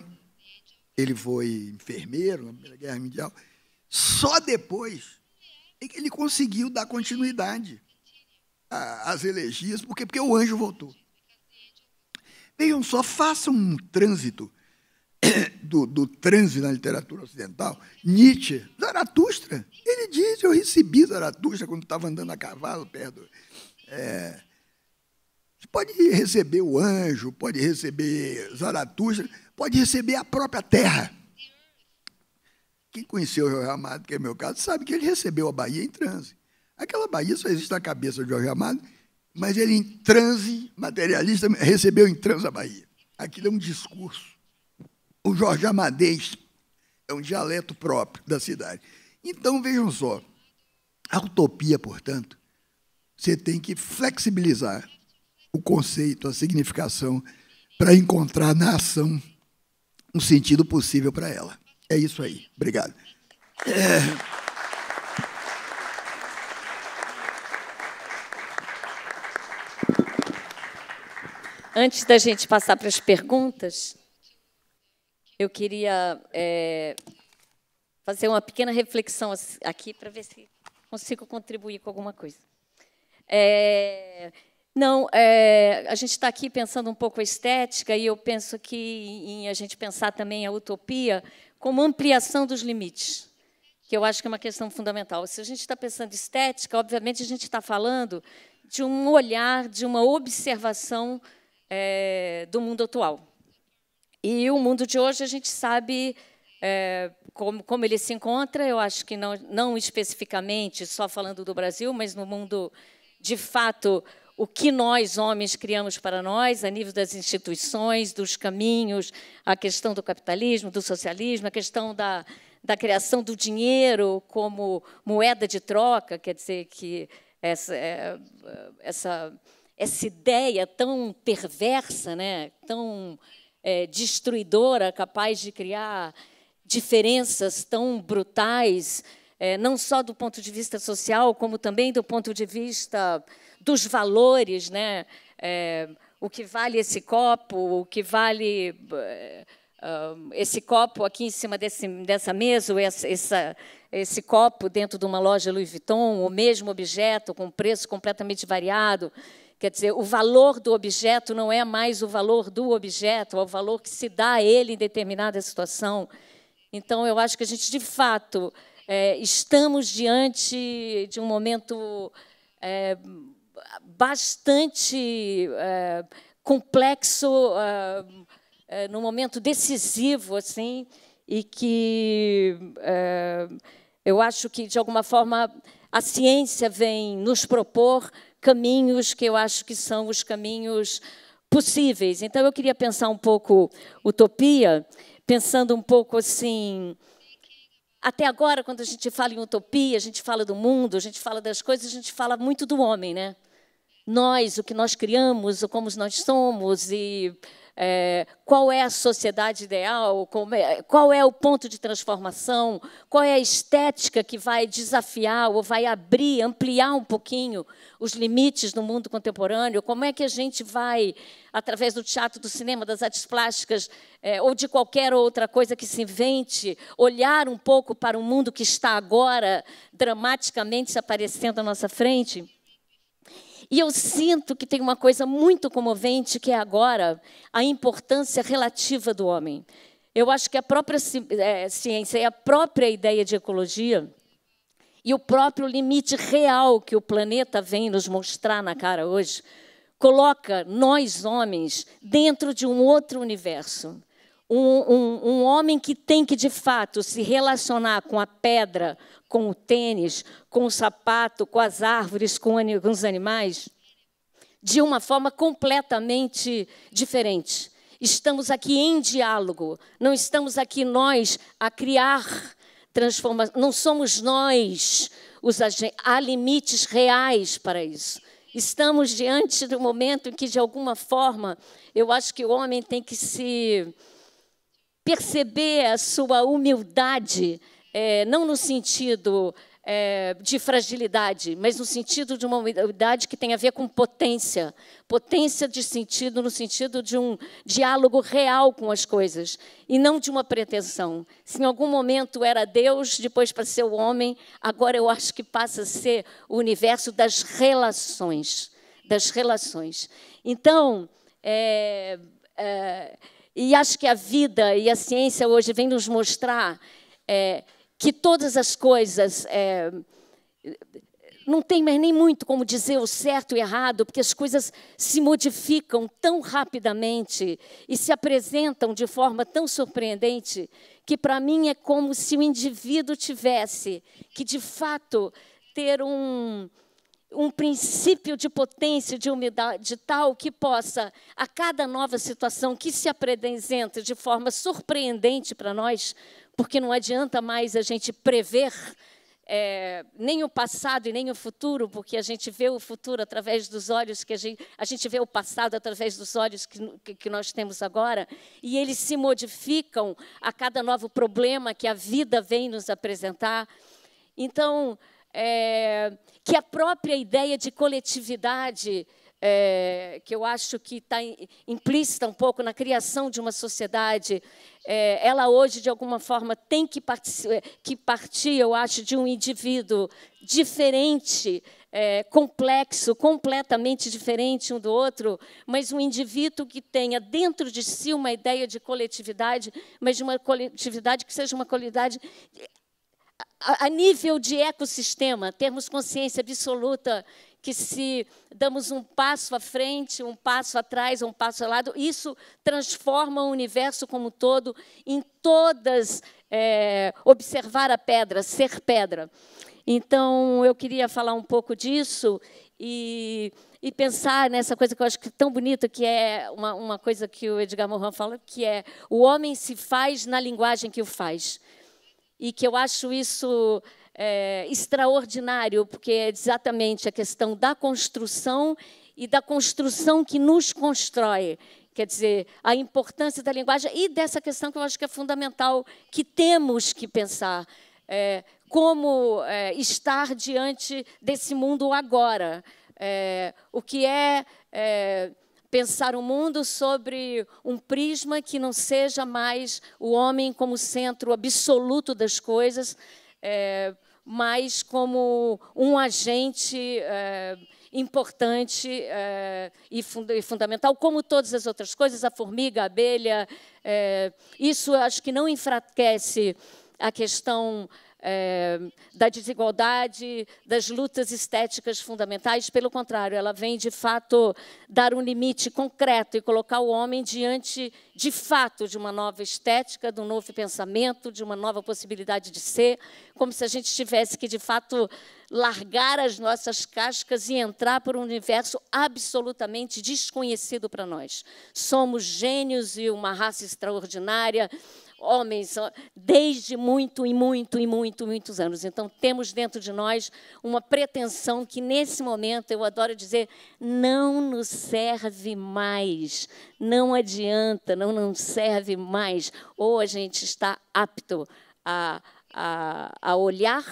ele foi enfermeiro na Primeira Guerra Mundial. Só depois é que ele conseguiu dar continuidade às elegias, porque, porque o anjo voltou. Vejam só, façam um trânsito (coughs) do, do trânsito na literatura ocidental. Nietzsche, Zaratustra, ele diz, eu recebi Zaratustra quando estava andando a cavalo perto. É, você pode receber o anjo, pode receber Zaratustra, pode receber a própria terra. Quem conheceu o Jorge Amado, que é meu caso, sabe que ele recebeu a Bahia em transe. Aquela Bahia só existe na cabeça de Jorge Amado, mas ele em transe materialista recebeu em transe a Bahia. Aquilo é um discurso. O Jorge Amadez é um dialeto próprio da cidade. Então, vejam só, a utopia, portanto, você tem que flexibilizar o conceito, a significação, para encontrar na ação um sentido possível para ela. É isso aí. Obrigado. É... Antes da gente passar para as perguntas, eu queria é, fazer uma pequena reflexão aqui para ver se consigo contribuir com alguma coisa. É, não, é, a gente está aqui pensando um pouco a estética e eu penso que em a gente pensar também a utopia como ampliação dos limites, que eu acho que é uma questão fundamental. Se a gente está pensando estética, obviamente a gente está falando de um olhar, de uma observação é, do mundo atual. E o mundo de hoje a gente sabe é, como, como ele se encontra. Eu acho que não, não especificamente só falando do Brasil, mas no mundo de fato o que nós, homens, criamos para nós, a nível das instituições, dos caminhos, a questão do capitalismo, do socialismo, a questão da, da criação do dinheiro como moeda de troca, quer dizer, que essa, é, essa, essa ideia tão perversa, né, tão é, destruidora, capaz de criar diferenças tão brutais, é, não só do ponto de vista social, como também do ponto de vista dos valores, né? É, o que vale esse copo, o que vale uh, esse copo aqui em cima desse, dessa mesa, ou essa, essa, esse copo dentro de uma loja Louis Vuitton, o mesmo objeto com preço completamente variado. Quer dizer, o valor do objeto não é mais o valor do objeto, é o valor que se dá a ele em determinada situação. Então, eu acho que a gente, de fato, é, estamos diante de um momento é, bastante é, complexo, é, é, no momento decisivo, assim, e que é, eu acho que, de alguma forma, a ciência vem nos propor caminhos que eu acho que são os caminhos possíveis. Então, eu queria pensar um pouco utopia, pensando um pouco assim. Até agora, quando a gente fala em utopia, a gente fala do mundo, a gente fala das coisas, a gente fala muito do homem, né? nós, o que nós criamos, como nós somos e é, qual é a sociedade ideal, é, qual é o ponto de transformação, qual é a estética que vai desafiar ou vai abrir, ampliar um pouquinho os limites no mundo contemporâneo, como é que a gente vai, através do teatro, do cinema, das artes plásticas é, ou de qualquer outra coisa que se invente, olhar um pouco para o mundo que está agora dramaticamente aparecendo à nossa frente. E eu sinto que tem uma coisa muito comovente que é agora a importância relativa do homem. Eu acho que a própria é, ciência e a própria ideia de ecologia e o próprio limite real que o planeta vem nos mostrar na cara hoje coloca nós homens dentro de um outro universo. Um, um, um, homem que tem que, de fato, se relacionar com a pedra, com o tênis, com o sapato, com as árvores, com, os animais, de uma forma completamente diferente. Estamos aqui em diálogo, não estamos aqui nós a criar transformação, não somos nós os agentes, há limites reais para isso. Estamos diante do momento em que, de alguma forma, eu acho que o homem tem que se perceber a sua humildade é, não no sentido é, de fragilidade, mas no sentido de uma unidade que tem a ver com potência, potência de sentido, no sentido de um diálogo real com as coisas, e não de uma pretensão. Se em algum momento era Deus, depois para ser o homem, agora eu acho que passa a ser o universo das relações, das relações. Então, é, é, e acho que a vida e a ciência hoje vêm nos mostrar é, que todas as coisas. É, não tem mais nem muito como dizer o certo e o errado, porque as coisas se modificam tão rapidamente e se apresentam de forma tão surpreendente que para mim é como se o indivíduo tivesse que de fato ter um um princípio de potência, de humildade tal que possa, a cada nova situação que se apresenta de forma surpreendente para nós, porque não adianta mais a gente prever é, nem o passado e nem o futuro, porque a gente vê o futuro através dos olhos que a gente, a gente vê o passado através dos olhos que, que, que nós temos agora, e eles se modificam a cada novo problema que a vida vem nos apresentar. Então, é, que a própria ideia de coletividade, é, que eu acho que está implícita um pouco na criação de uma sociedade, é, ela hoje, de alguma forma, tem que partir, é, que partir, eu acho, de um indivíduo diferente, é, complexo, completamente diferente um do outro, mas um indivíduo que tenha dentro de si uma ideia de coletividade, mas de uma coletividade que seja uma qualidade a, a nível de ecossistema, termos consciência absoluta que se damos um passo à frente, um passo atrás, um passo ao lado, isso transforma o universo como um todo em todas é, observar a pedra, ser pedra. Então, eu queria falar um pouco disso e, e, pensar nessa coisa que eu acho que é tão bonita, que é uma, uma coisa que o Edgar Morin fala, que é o homem se faz na linguagem que o faz. E que eu acho isso é, extraordinário, porque é exatamente a questão da construção e da construção que nos constrói. Quer dizer, a importância da linguagem e dessa questão que eu acho que é fundamental, que temos que pensar. É, como é, estar diante desse mundo agora? É, o que é, é pensar o mundo sobre um prisma que não seja mais o homem como centro absoluto das coisas, é, mas como um agente é, importante é, e, fund e, fundamental, como todas as outras coisas, a formiga, a abelha. É, isso acho que não enfraquece a questão é, da desigualdade, das lutas estéticas fundamentais. Pelo contrário, ela vem, de fato, dar um limite concreto e colocar o homem diante, de fato, de uma nova estética, de um novo pensamento, de uma nova possibilidade de ser, como se a gente tivesse que, de fato, largar as nossas cascas e entrar por um universo absolutamente desconhecido para nós. Somos gênios e uma raça extraordinária homens desde muito e muito e muito, muitos anos. Então, temos dentro de nós uma pretensão que, nesse momento, eu adoro dizer, não nos serve mais, não adianta, não nos serve mais. Ou a gente está apto a, a, a olhar,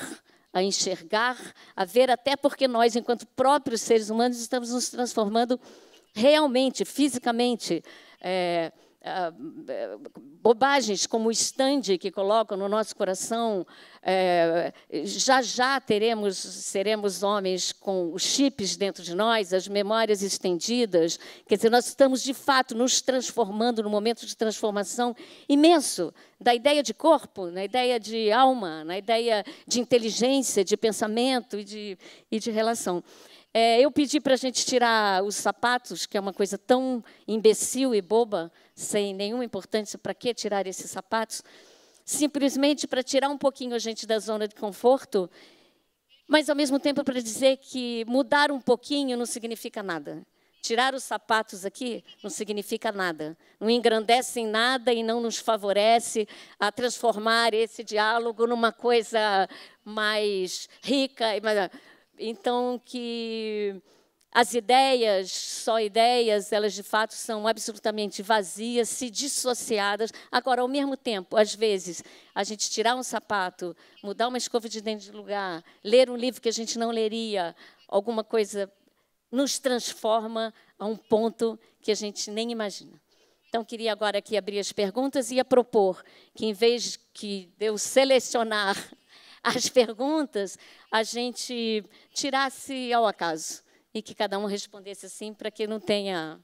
a enxergar, a ver, até porque nós, enquanto próprios seres humanos, estamos nos transformando realmente, fisicamente. É, ah, bobagens como o stand que colocam no nosso coração, é, já já teremos, seremos homens com os chips dentro de nós, as memórias estendidas, quer dizer, nós estamos de fato nos transformando num momento de transformação imenso, da ideia de corpo, na ideia de alma, na ideia de inteligência, de pensamento e de, e de relação. É, eu pedi para a gente tirar os sapatos, que é uma coisa tão imbecil e boba, sem nenhuma importância, para que tirar esses sapatos? Simplesmente para tirar um pouquinho a gente da zona de conforto, mas ao mesmo tempo para dizer que mudar um pouquinho não significa nada. Tirar os sapatos aqui não significa nada, não engrandece em nada e não nos favorece a transformar esse diálogo numa coisa mais rica e mais então, que as ideias, só ideias, elas de fato são absolutamente vazias, se dissociadas. Agora, ao mesmo tempo, às vezes, a gente tirar um sapato, mudar uma escova de dentro de lugar, ler um livro que a gente não leria, alguma coisa nos transforma a um ponto que a gente nem imagina. Então, queria agora aqui abrir as perguntas e ia propor que, em vez que eu selecionar (laughs) as perguntas, a gente tirasse ao acaso e que cada um respondesse assim para que não tenha.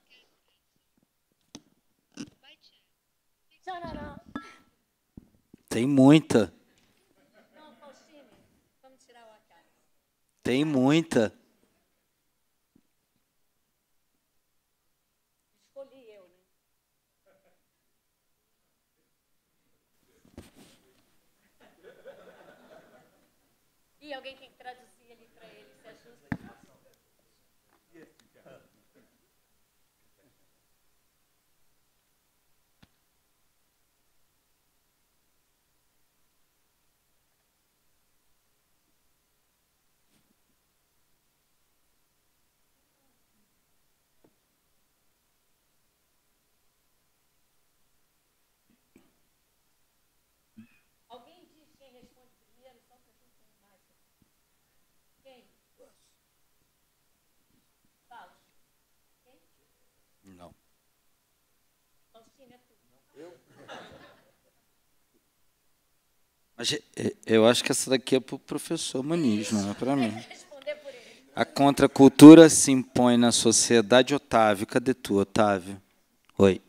Tem muita. Tem muita. Eh, eu acho que essa daqui é para o professor Maniz, não é para mim. A contracultura se impõe na sociedade, Otávio. Cadê tu, Otávio? Oi.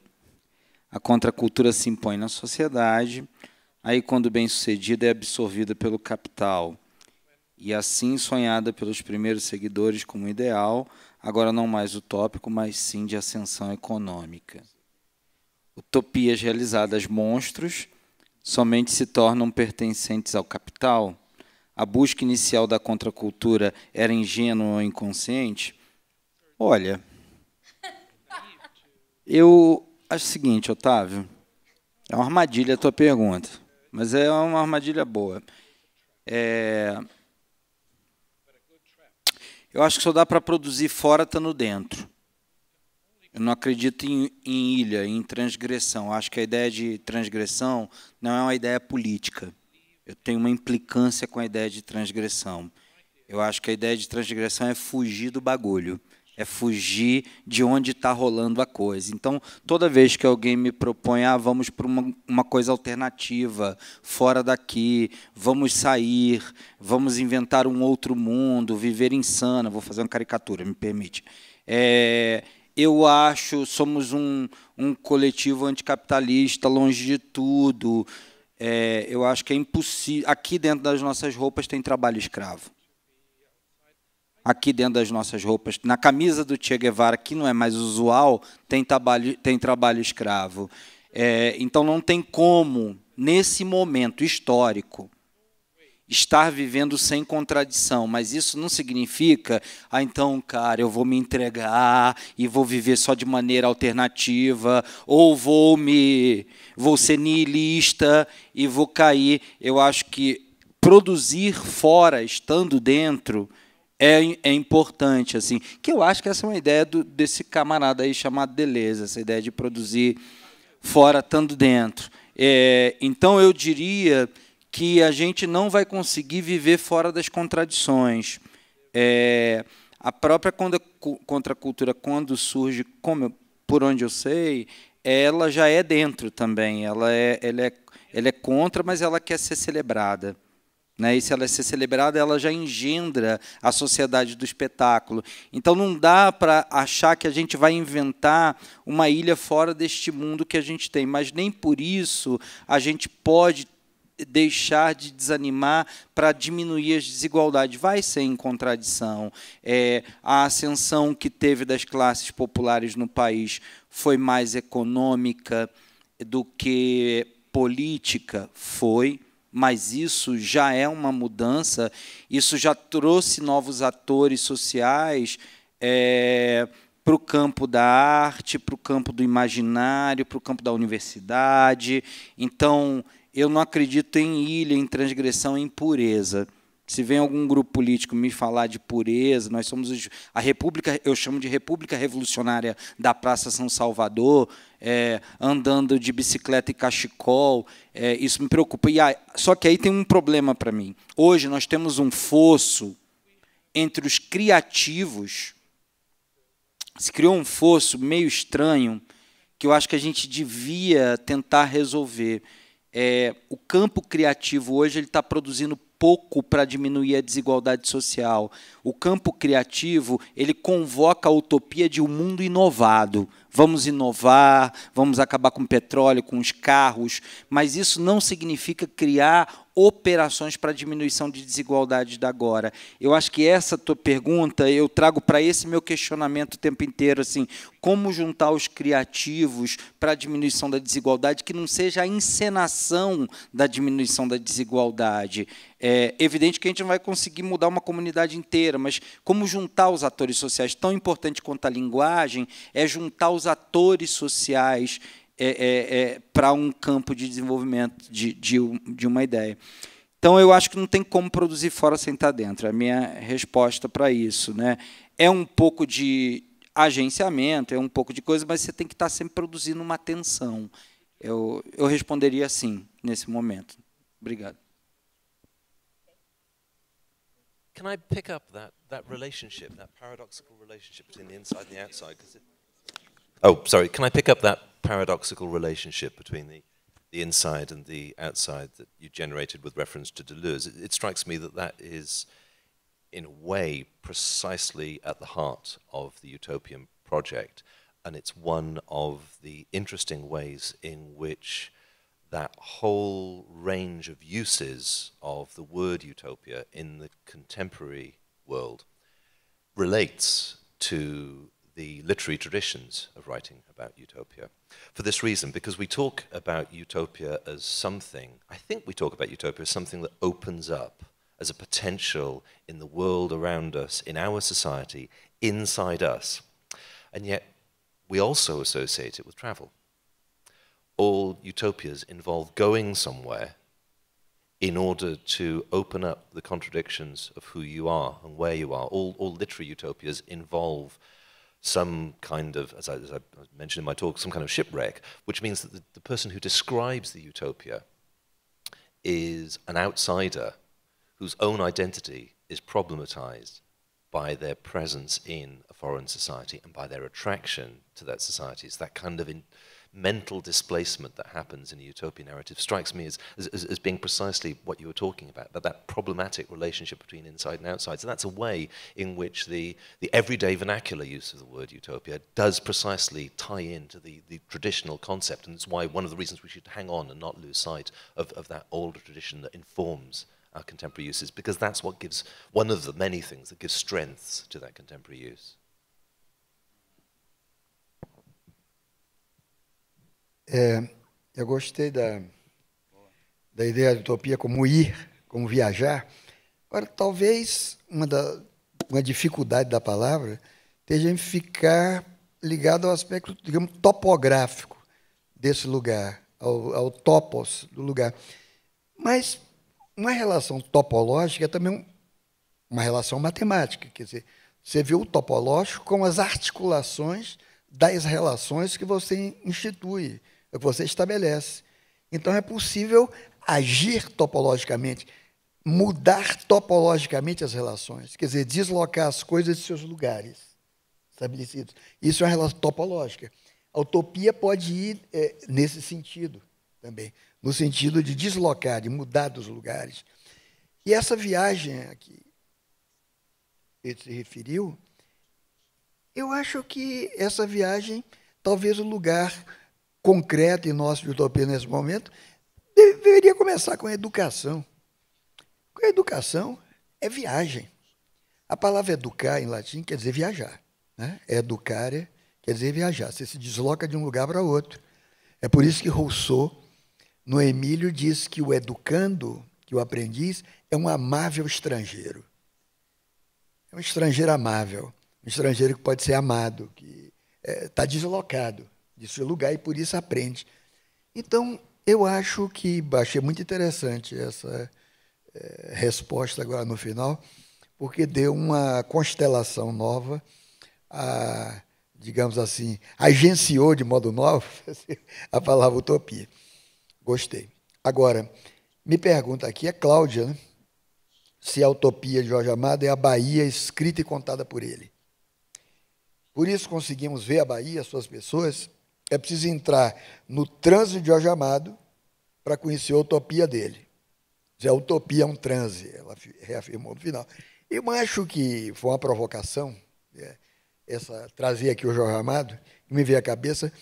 A contracultura se impõe na sociedade, aí, quando bem-sucedida, é absorvida pelo capital. E assim sonhada pelos primeiros seguidores como ideal, agora não mais utópico, mas sim de ascensão econômica. Utopias realizadas monstros somente se tornam pertencentes ao capital? A busca inicial da contracultura era ingênua ou inconsciente? Olha, eu acho o seguinte, Otávio, é uma armadilha a tua pergunta, mas é uma armadilha boa. É, eu acho que só dá para produzir fora estando dentro. Eu não acredito em, em, ilha, em transgressão. Acho que a ideia de transgressão não é uma ideia política. Eu tenho uma implicância com a ideia de transgressão. Eu acho que a ideia de transgressão é fugir do bagulho, é fugir de onde está rolando a coisa. Então, toda vez que alguém me propõe, ah, vamos para uma, uma coisa alternativa, fora daqui, vamos sair, vamos inventar um outro mundo, viver insano, vou fazer uma caricatura, me permite. É, eu acho, somos um, um coletivo anticapitalista, longe de tudo. É, eu acho que é impossível. Aqui dentro das nossas roupas tem trabalho escravo. Aqui dentro das nossas roupas, na camisa do Che Guevara, que não é mais usual, tem trabalho, tem trabalho escravo. É, então não tem como, nesse momento histórico, estar vivendo sem contradição, mas isso não significa, ah, então, cara, eu vou me entregar e vou viver só de maneira alternativa, ou vou me vou ser niilista e vou cair. Eu acho que produzir fora, estando dentro, é, é importante, assim. Que eu acho que essa é uma ideia do, desse camarada aí chamado Deleuze, essa ideia de produzir fora, estando dentro. É, então eu diria que a gente não vai conseguir viver fora das contradições. É, a própria contracultura, quando surge, como, por onde eu sei, ela já é dentro também. Ela é, ela é, ela é contra, mas ela quer ser celebrada. Né? E se ela é ser celebrada, ela já engendra a sociedade do espetáculo. Então não dá para achar que a gente vai inventar uma ilha fora deste mundo que a gente tem, mas nem por isso a gente pode deixar de desanimar para diminuir as desigualdades. Vai ser em contradição. É, a ascensão que teve das classes populares no país foi mais econômica do que política? Foi. Mas isso já é uma mudança, isso já trouxe novos atores sociais. É, para o campo da arte, para o campo do imaginário, para o campo da universidade. Então, eu não acredito em ilha, em transgressão, em pureza. Se vem algum grupo político me falar de pureza, nós somos a República, eu chamo de República Revolucionária da Praça São Salvador, é, andando de bicicleta e cachecol, é, isso me preocupa. E, só que aí tem um problema para mim. Hoje nós temos um fosso entre os criativos, se criou um fosso meio estranho que eu acho que a gente devia tentar resolver é, o campo criativo hoje está produzindo pouco para diminuir a desigualdade social. O campo criativo ele convoca a utopia de um mundo inovado. Vamos inovar, vamos acabar com o petróleo, com os carros, mas isso não significa criar operações para diminuição de desigualdade da agora? Eu acho que essa tua pergunta eu trago para esse meu questionamento o tempo inteiro, assim, como juntar os criativos para a diminuição da desigualdade que não seja a encenação da diminuição da desigualdade. É evidente que a gente não vai conseguir mudar uma comunidade inteira, mas como juntar os atores sociais? Tão importante quanto a linguagem é juntar os atores sociais é, é, é para um campo de desenvolvimento de, de, de uma ideia. Então, eu acho que não tem como produzir fora sem estar dentro. É a minha resposta para isso. Né? É um pouco de agenciamento, é um pouco de coisa, mas você tem que estar sempre produzindo uma tensão. Eu, eu responderia assim, nesse momento. Obrigado. Can I pick up that, that relationship, that paradoxical relationship between the inside and the outside? Oh, sorry. Can I pick up that paradoxical relationship between the, the inside and the outside that you generated with reference to Deleuze. It, it strikes me that that is, in a way, precisely at the heart of the utopian project. And it's one of the interesting ways in which that whole range of uses of the word utopia in the contemporary world relates to the literary traditions of writing about utopia. For this reason, because we talk about utopia as something, I think we talk about utopia as something that opens up as a potential in the world around us, in our society, inside us. And yet, we also associate it with travel. All utopias involve going somewhere in order to open up the contradictions of who you are and where you are. All, all literary utopias involve some kind of, as I, as I, mentioned in my talk, some kind of shipwreck, which means that the, the person who describes the utopia is an outsider whose own identity is problematized by their presence in a foreign society and by their attraction to that society. It's that kind of in, mental displacement that happens in a utopia narrative strikes me as, as, as, being precisely what you were talking about, that that problematic relationship between inside and outside. So that's a way in which the, the everyday vernacular use of the word utopia does precisely tie into the, the traditional concept, and it's why one of the reasons we should hang on and not lose sight of, of that older tradition that informs our contemporary uses, because that's what gives one of the many things that gives strengths to that contemporary use. É, eu gostei da, da ideia de utopia como ir, como viajar. Agora, talvez uma, da, uma dificuldade da palavra esteja em ficar ligado ao aspecto, digamos, topográfico desse lugar, ao, ao topos do lugar. Mas uma relação topológica é também uma relação matemática, quer dizer, você vê o topológico com as articulações das relações que você institui é o que você estabelece. Então é possível agir topologicamente, mudar topologicamente as relações, quer dizer, deslocar as coisas de seus lugares estabelecidos. Isso é uma relação topológica. A utopia pode ir é, nesse sentido também, no sentido de deslocar, de mudar dos lugares. E essa viagem a que ele se referiu, eu acho que essa viagem, talvez o lugar concreto em nossa utopia nesse momento, deveria começar com a educação. a educação é viagem. A palavra educar em latim quer dizer viajar. Né? É Educare é, quer dizer viajar. Você se desloca de um lugar para outro. É por isso que Rousseau, no Emílio, diz que o educando, que o aprendiz, é um amável estrangeiro. É um estrangeiro amável, um estrangeiro que pode ser amado, que está é, tá deslocado de seu lugar e por isso aprende. Então, eu acho que achei muito interessante essa é, resposta agora no final, porque deu uma constelação nova, a, digamos assim, agenciou de modo novo (laughs) a palavra utopia. Gostei. Agora, me pergunta aqui, é Cláudia, né? se a utopia de Jorge Amado é a Bahia escrita e contada por ele. Por isso conseguimos ver a Bahia, suas pessoas, é preciso entrar no transe de Jorge Amado para conhecer a utopia dele. Dizer, a utopia é um transe, ela reafirmou no final. Eu acho que foi uma provocação, né, essa, trazer aqui o Jorge Amado, que me veio à cabeça,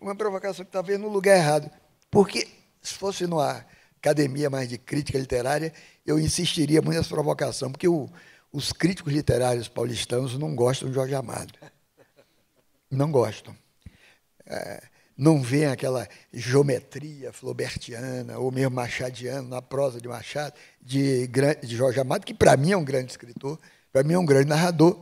uma provocação que talvez tá no lugar errado. Porque se fosse numa academia mais de crítica literária, eu insistiria muito nessa provocação, porque o, os críticos literários paulistanos não gostam de Jorge Amado. Não gostam. É, não vem aquela geometria flaubertiana ou mesmo machadiana na prosa de Machado, de, de Jorge Amado, que para mim é um grande escritor, para mim é um grande narrador.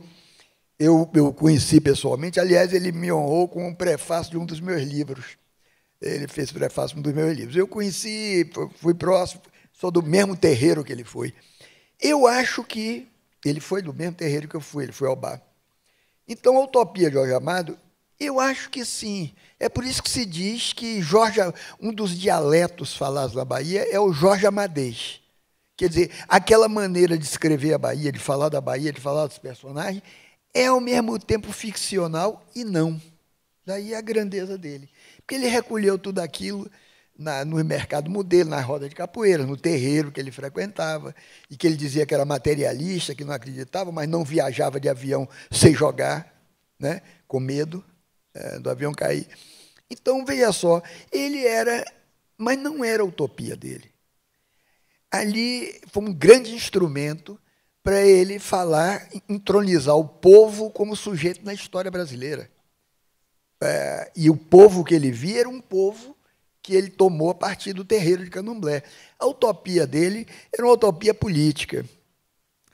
Eu, o conheci pessoalmente, aliás, ele me honrou com um prefácio de um dos meus livros. Ele fez prefácio de um dos meus livros. Eu conheci, fui próximo, sou do mesmo terreiro que ele foi. Eu acho que ele foi do mesmo terreiro que eu fui, ele foi ao bar. Então, a Utopia de Jorge Amado eu acho que sim. É por isso que se diz que Jorge, um dos dialetos falados na Bahia é o Jorge Amadez. Quer dizer, aquela maneira de escrever a Bahia, de falar da Bahia, de falar dos personagens, é ao mesmo tempo ficcional e não. Daí a grandeza dele. Porque ele recolheu tudo aquilo na, no mercado modelo, na roda de capoeira, no terreiro que ele frequentava, e que ele dizia que era materialista, que não acreditava, mas não viajava de avião sem jogar, né, com medo. É, do avião cair. Então, veja só, ele era, mas não era a utopia dele. Ali foi um grande instrumento para ele falar, entronizar o povo como sujeito na história brasileira. É, e o povo que ele via era um povo que ele tomou a partir do terreiro de Candomblé. A utopia dele era uma utopia política.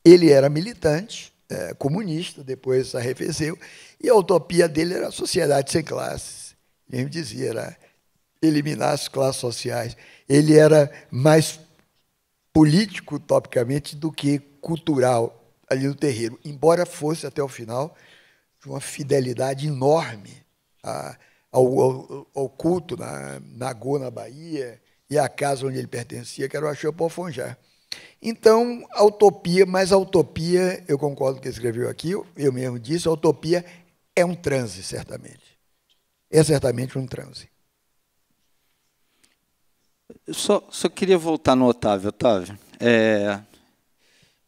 Ele era militante, é, comunista, depois arrefeceu, e a utopia dele era a sociedade sem classes. Ele dizia, era eliminar as classes sociais. Ele era mais político, topicamente, do que cultural ali no terreiro, embora fosse até o final de uma fidelidade enorme ao, ao, ao, culto na Goa, na Bahia, e à casa onde ele pertencia, que era o Acheu Ponfonjá. Então, a utopia, mas a utopia, eu concordo com o que escreveu aqui, eu mesmo disse, a utopia é um transe, certamente. É certamente um transe. Eu só, só queria voltar no Otávio. Otávio, é,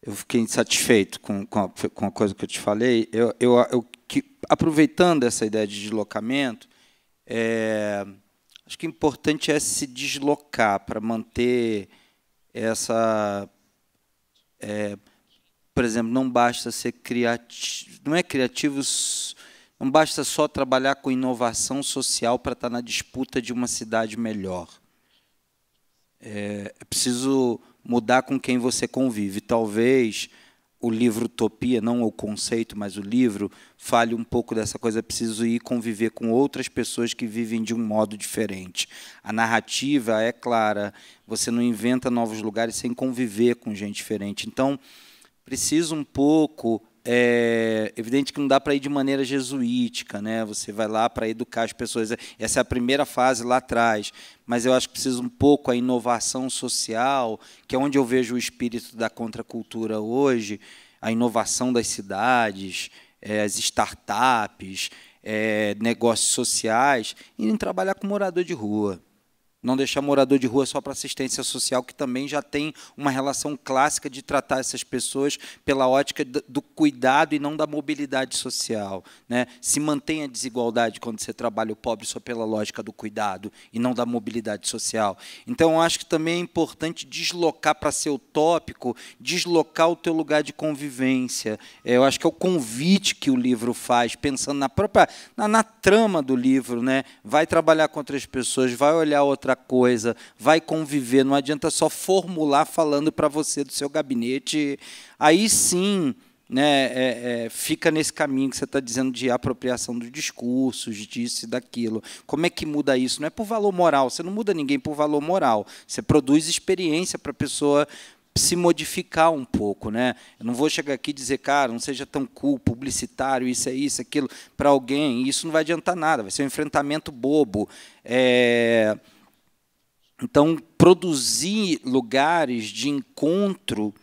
eu fiquei insatisfeito com, com a, com, a, coisa que eu te falei. Eu, eu, eu que, aproveitando essa ideia de deslocamento, é, acho que o é importante é se deslocar para manter essa é, por exemplo, não basta ser criativo, não é criativos, não basta só trabalhar com inovação social para estar tá na disputa de uma cidade melhor. É, é preciso mudar com quem você convive. Talvez o livro Utopia, não o conceito, mas o livro, fale um pouco dessa coisa. Preciso ir conviver com outras pessoas que vivem de um modo diferente. A narrativa é clara, você não inventa novos lugares sem conviver com gente diferente. Então, preciso um pouco é evidente que não dá para ir de maneira jesuítica, né? Você vai lá para educar as pessoas. Essa é a primeira fase lá atrás, mas eu acho que precisa um pouco a inovação social, que é onde eu vejo o espírito da contracultura hoje, a inovação das cidades, é, as startups, é, negócios sociais, e em trabalhar com morador de rua não deixar morador de rua só para assistência social, que também já tem uma relação clássica de tratar essas pessoas pela ótica do cuidado e não da mobilidade social. Né? Se mantém a desigualdade quando você trabalha o pobre só pela lógica do cuidado e não da mobilidade social. Então, acho que também é importante deslocar para ser utópico, deslocar o teu lugar de convivência. É, eu acho que é o convite que o livro faz, pensando na própria, na, na trama do livro. Né? Vai trabalhar com outras pessoas, vai olhar outra outra coisa, vai conviver, não adianta só formular falando para você do seu gabinete. Aí sim né, é, é, fica nesse caminho que você está dizendo de apropriação dos discursos, disso e daquilo. Como é que muda isso? Não é por valor moral, você não muda ninguém por valor moral. Você produz experiência para a pessoa se modificar um pouco, né? Eu não vou chegar aqui e dizer, cara, não seja tão cool, publicitário, isso é isso, aquilo, para alguém, isso não vai adiantar nada, vai ser um enfrentamento bobo. É... Então, produzir lugares de encontro,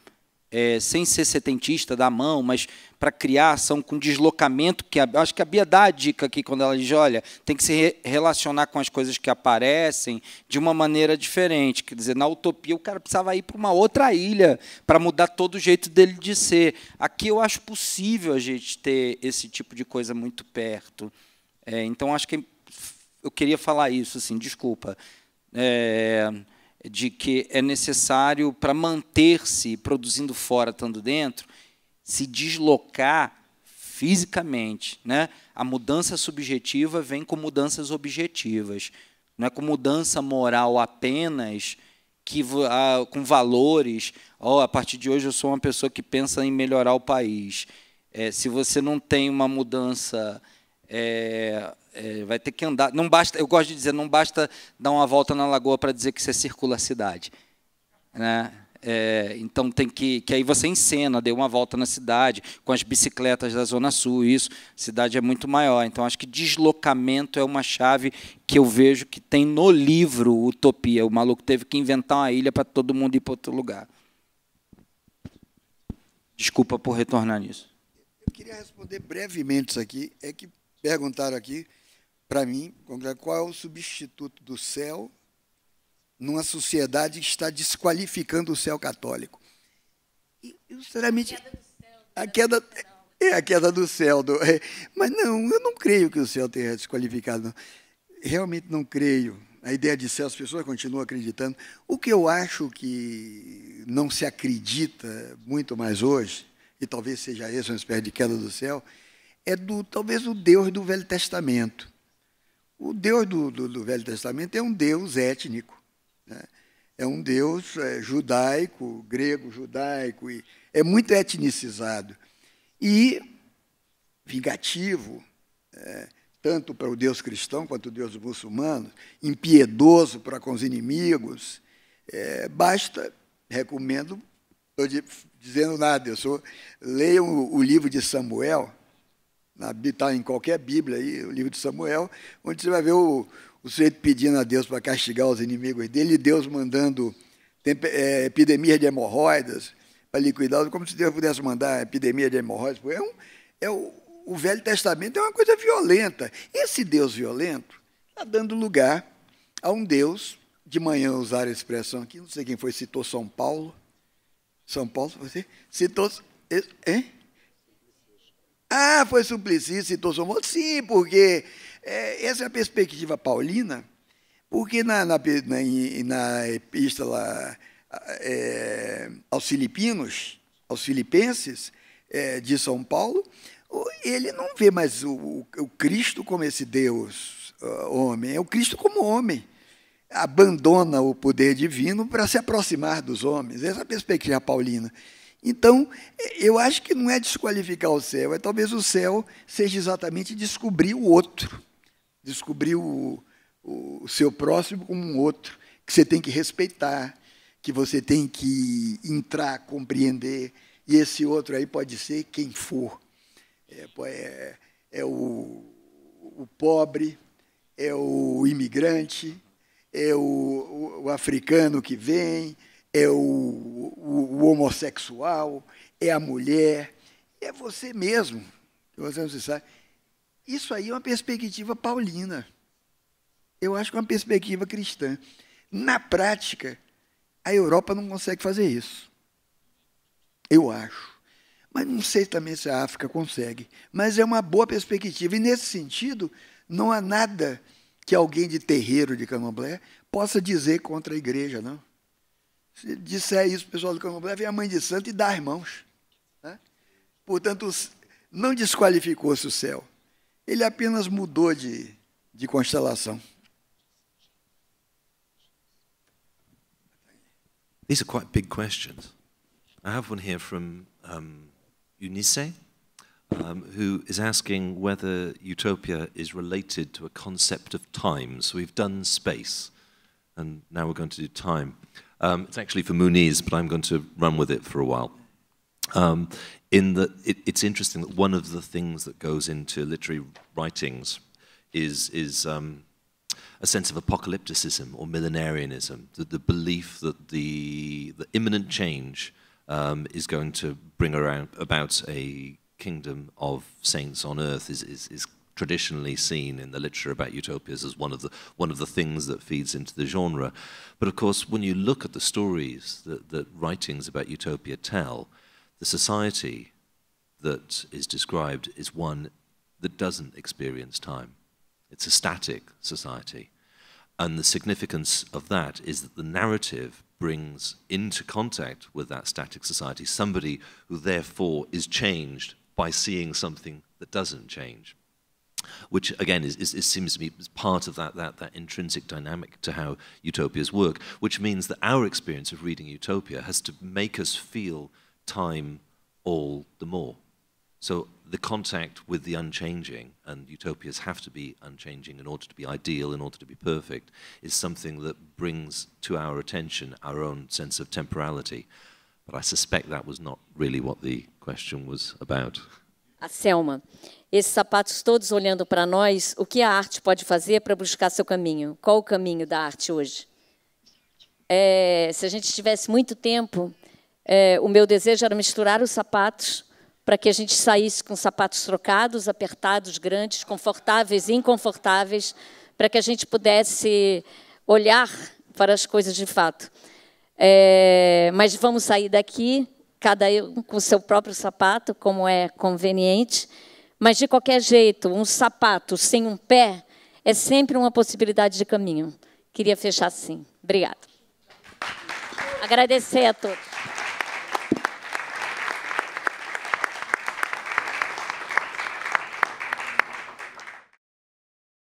é, sem ser setentista da mão, mas para criar ação com deslocamento, que a, acho que a Bia dá a dica aqui quando ela diz, olha, tem que se re relacionar com as coisas que aparecem de uma maneira diferente. Quer dizer, na utopia o cara precisava ir para uma outra ilha para mudar todo o jeito dele de ser. Aqui eu acho possível a gente ter esse tipo de coisa muito perto. É, então, acho que é, eu queria falar isso, assim, desculpa é, de que é necessário para manter-se produzindo fora, estando dentro, se deslocar fisicamente. Né? A mudança subjetiva vem com mudanças objetivas. Não é com mudança moral apenas, que com valores. Oh, a partir de hoje eu sou uma pessoa que pensa em melhorar o país. É, se você não tem uma mudança é, é, vai ter que andar. Não basta, eu gosto de dizer, não basta dar uma volta na lagoa para dizer que você circula a cidade, né? É, então tem que que aí você encena, deu uma volta na cidade com as bicicletas da zona sul, isso. A cidade é muito maior, então acho que deslocamento é uma chave que eu vejo que tem no livro Utopia. O maluco teve que inventar uma ilha para todo mundo ir para outro lugar. Desculpa por retornar nisso. Eu queria responder brevemente isso aqui. É que perguntaram aqui para mim, qual é o substituto do céu numa sociedade que está desqualificando o céu católico? E, eu, sinceramente, a queda, do céu, né? a queda é a queda do céu. Do, é, mas não, eu não creio que o céu tenha desqualificado. Não. Realmente não creio. A ideia de céu, as pessoas continuam acreditando. O que eu acho que não se acredita muito mais hoje, e talvez seja esse uma espécie de queda do céu, é do talvez o Deus do Velho Testamento. O Deus do, do, do Velho Testamento é um Deus étnico. Né? É um Deus é, judaico, grego-judaico, e é muito etnicizado. E vingativo, é, tanto para o Deus cristão quanto o Deus muçulmano, impiedoso para com os inimigos. É, basta, recomendo, estou dizendo nada, eu sou, leiam o, o livro de Samuel, Está em qualquer Bíblia aí, o livro de Samuel, onde você vai ver o, o sujeito pedindo a Deus para castigar os inimigos dele, e Deus mandando é, epidemias de hemorroidas para liquidar, como se Deus pudesse mandar epidemia de hemorroidas. É um, é o, o Velho Testamento é uma coisa violenta. Esse Deus violento está dando lugar a um Deus, de manhã usaram a expressão aqui, não sei quem foi, citou São Paulo. São Paulo, você citou. Hein? É, é? Ah, foi Suplicy, citou então Somoto. Sim, porque é, essa é a perspectiva paulina, porque na, na, na, na epístola é, aos filipinos, aos filipenses é, de São Paulo, ele não vê mais o, o, o Cristo como esse Deus uh, homem, é o Cristo como homem. Abandona o poder divino para se aproximar dos homens. Essa é a perspectiva paulina. Então, eu acho que não é desqualificar o céu, é talvez o céu seja exatamente descobrir o outro, descobrir o, o seu próximo como um outro, que você tem que respeitar, que você tem que entrar, compreender, e esse outro aí pode ser quem for. É, é, é o, o pobre, é o imigrante, é o, o, o africano que vem, é o, o, o homossexual, é a mulher, é você mesmo. Você não se sabe. Isso aí é uma perspectiva paulina. Eu acho que é uma perspectiva cristã. Na prática, a Europa não consegue fazer isso. Eu acho. Mas não sei também se a África consegue. Mas é uma boa perspectiva. E, nesse sentido, não há nada que alguém de terreiro de Camembert possa dizer contra a igreja, não. Se disser isso para o pessoal do Candomblé, vem a mãe de santo e dá as mãos. Né? Portanto, não desqualificou-se o céu. Ele apenas mudou de, de constelação. These are quite big questions. I have one here from um, Unice, um, who is asking whether utopia is related to a concept of time. So we've done space, and now we're going to do time. Um, it's actually for Muniz, but I'm going to run with it for a while. Um, in that, it, it's interesting that one of the things that goes into literary writings is is um, a sense of apocalypticism or millenarianism, the, the belief that the the imminent change um, is going to bring around about a kingdom of saints on earth is, is, is traditionally seen in the literature about utopias as one of the one of the things that feeds into the genre. But of course, when you look at the stories that, that writings about utopia tell, the society that is described is one that doesn't experience time. It's a static society. And the significance of that is that the narrative brings into contact with that static society somebody who therefore is changed by seeing something that doesn't change which again is, is, is, seems to me part of that, that, that intrinsic dynamic to how utopias work, which means that our experience of reading utopia has to make us feel time all the more. So the contact with the unchanging, and utopias have to be unchanging in order to be ideal, in order to be perfect, is something that brings to our attention our own sense of temporality. But I suspect that was not really what the question was about. (laughs) a Selma. Esses sapatos todos olhando para nós, o que a arte pode fazer para buscar seu caminho? Qual o caminho da arte hoje? É, se a gente tivesse muito tempo, é, o meu desejo era misturar os sapatos para que a gente saísse com sapatos trocados, apertados, grandes, confortáveis e inconfortáveis, para que a gente pudesse olhar para as coisas de fato. É, mas vamos sair daqui cada um com seu próprio sapato, como é conveniente. Mas, de qualquer jeito, um sapato sem um pé é sempre uma possibilidade de caminho. Queria fechar assim. Obrigada. Agradecer a todos.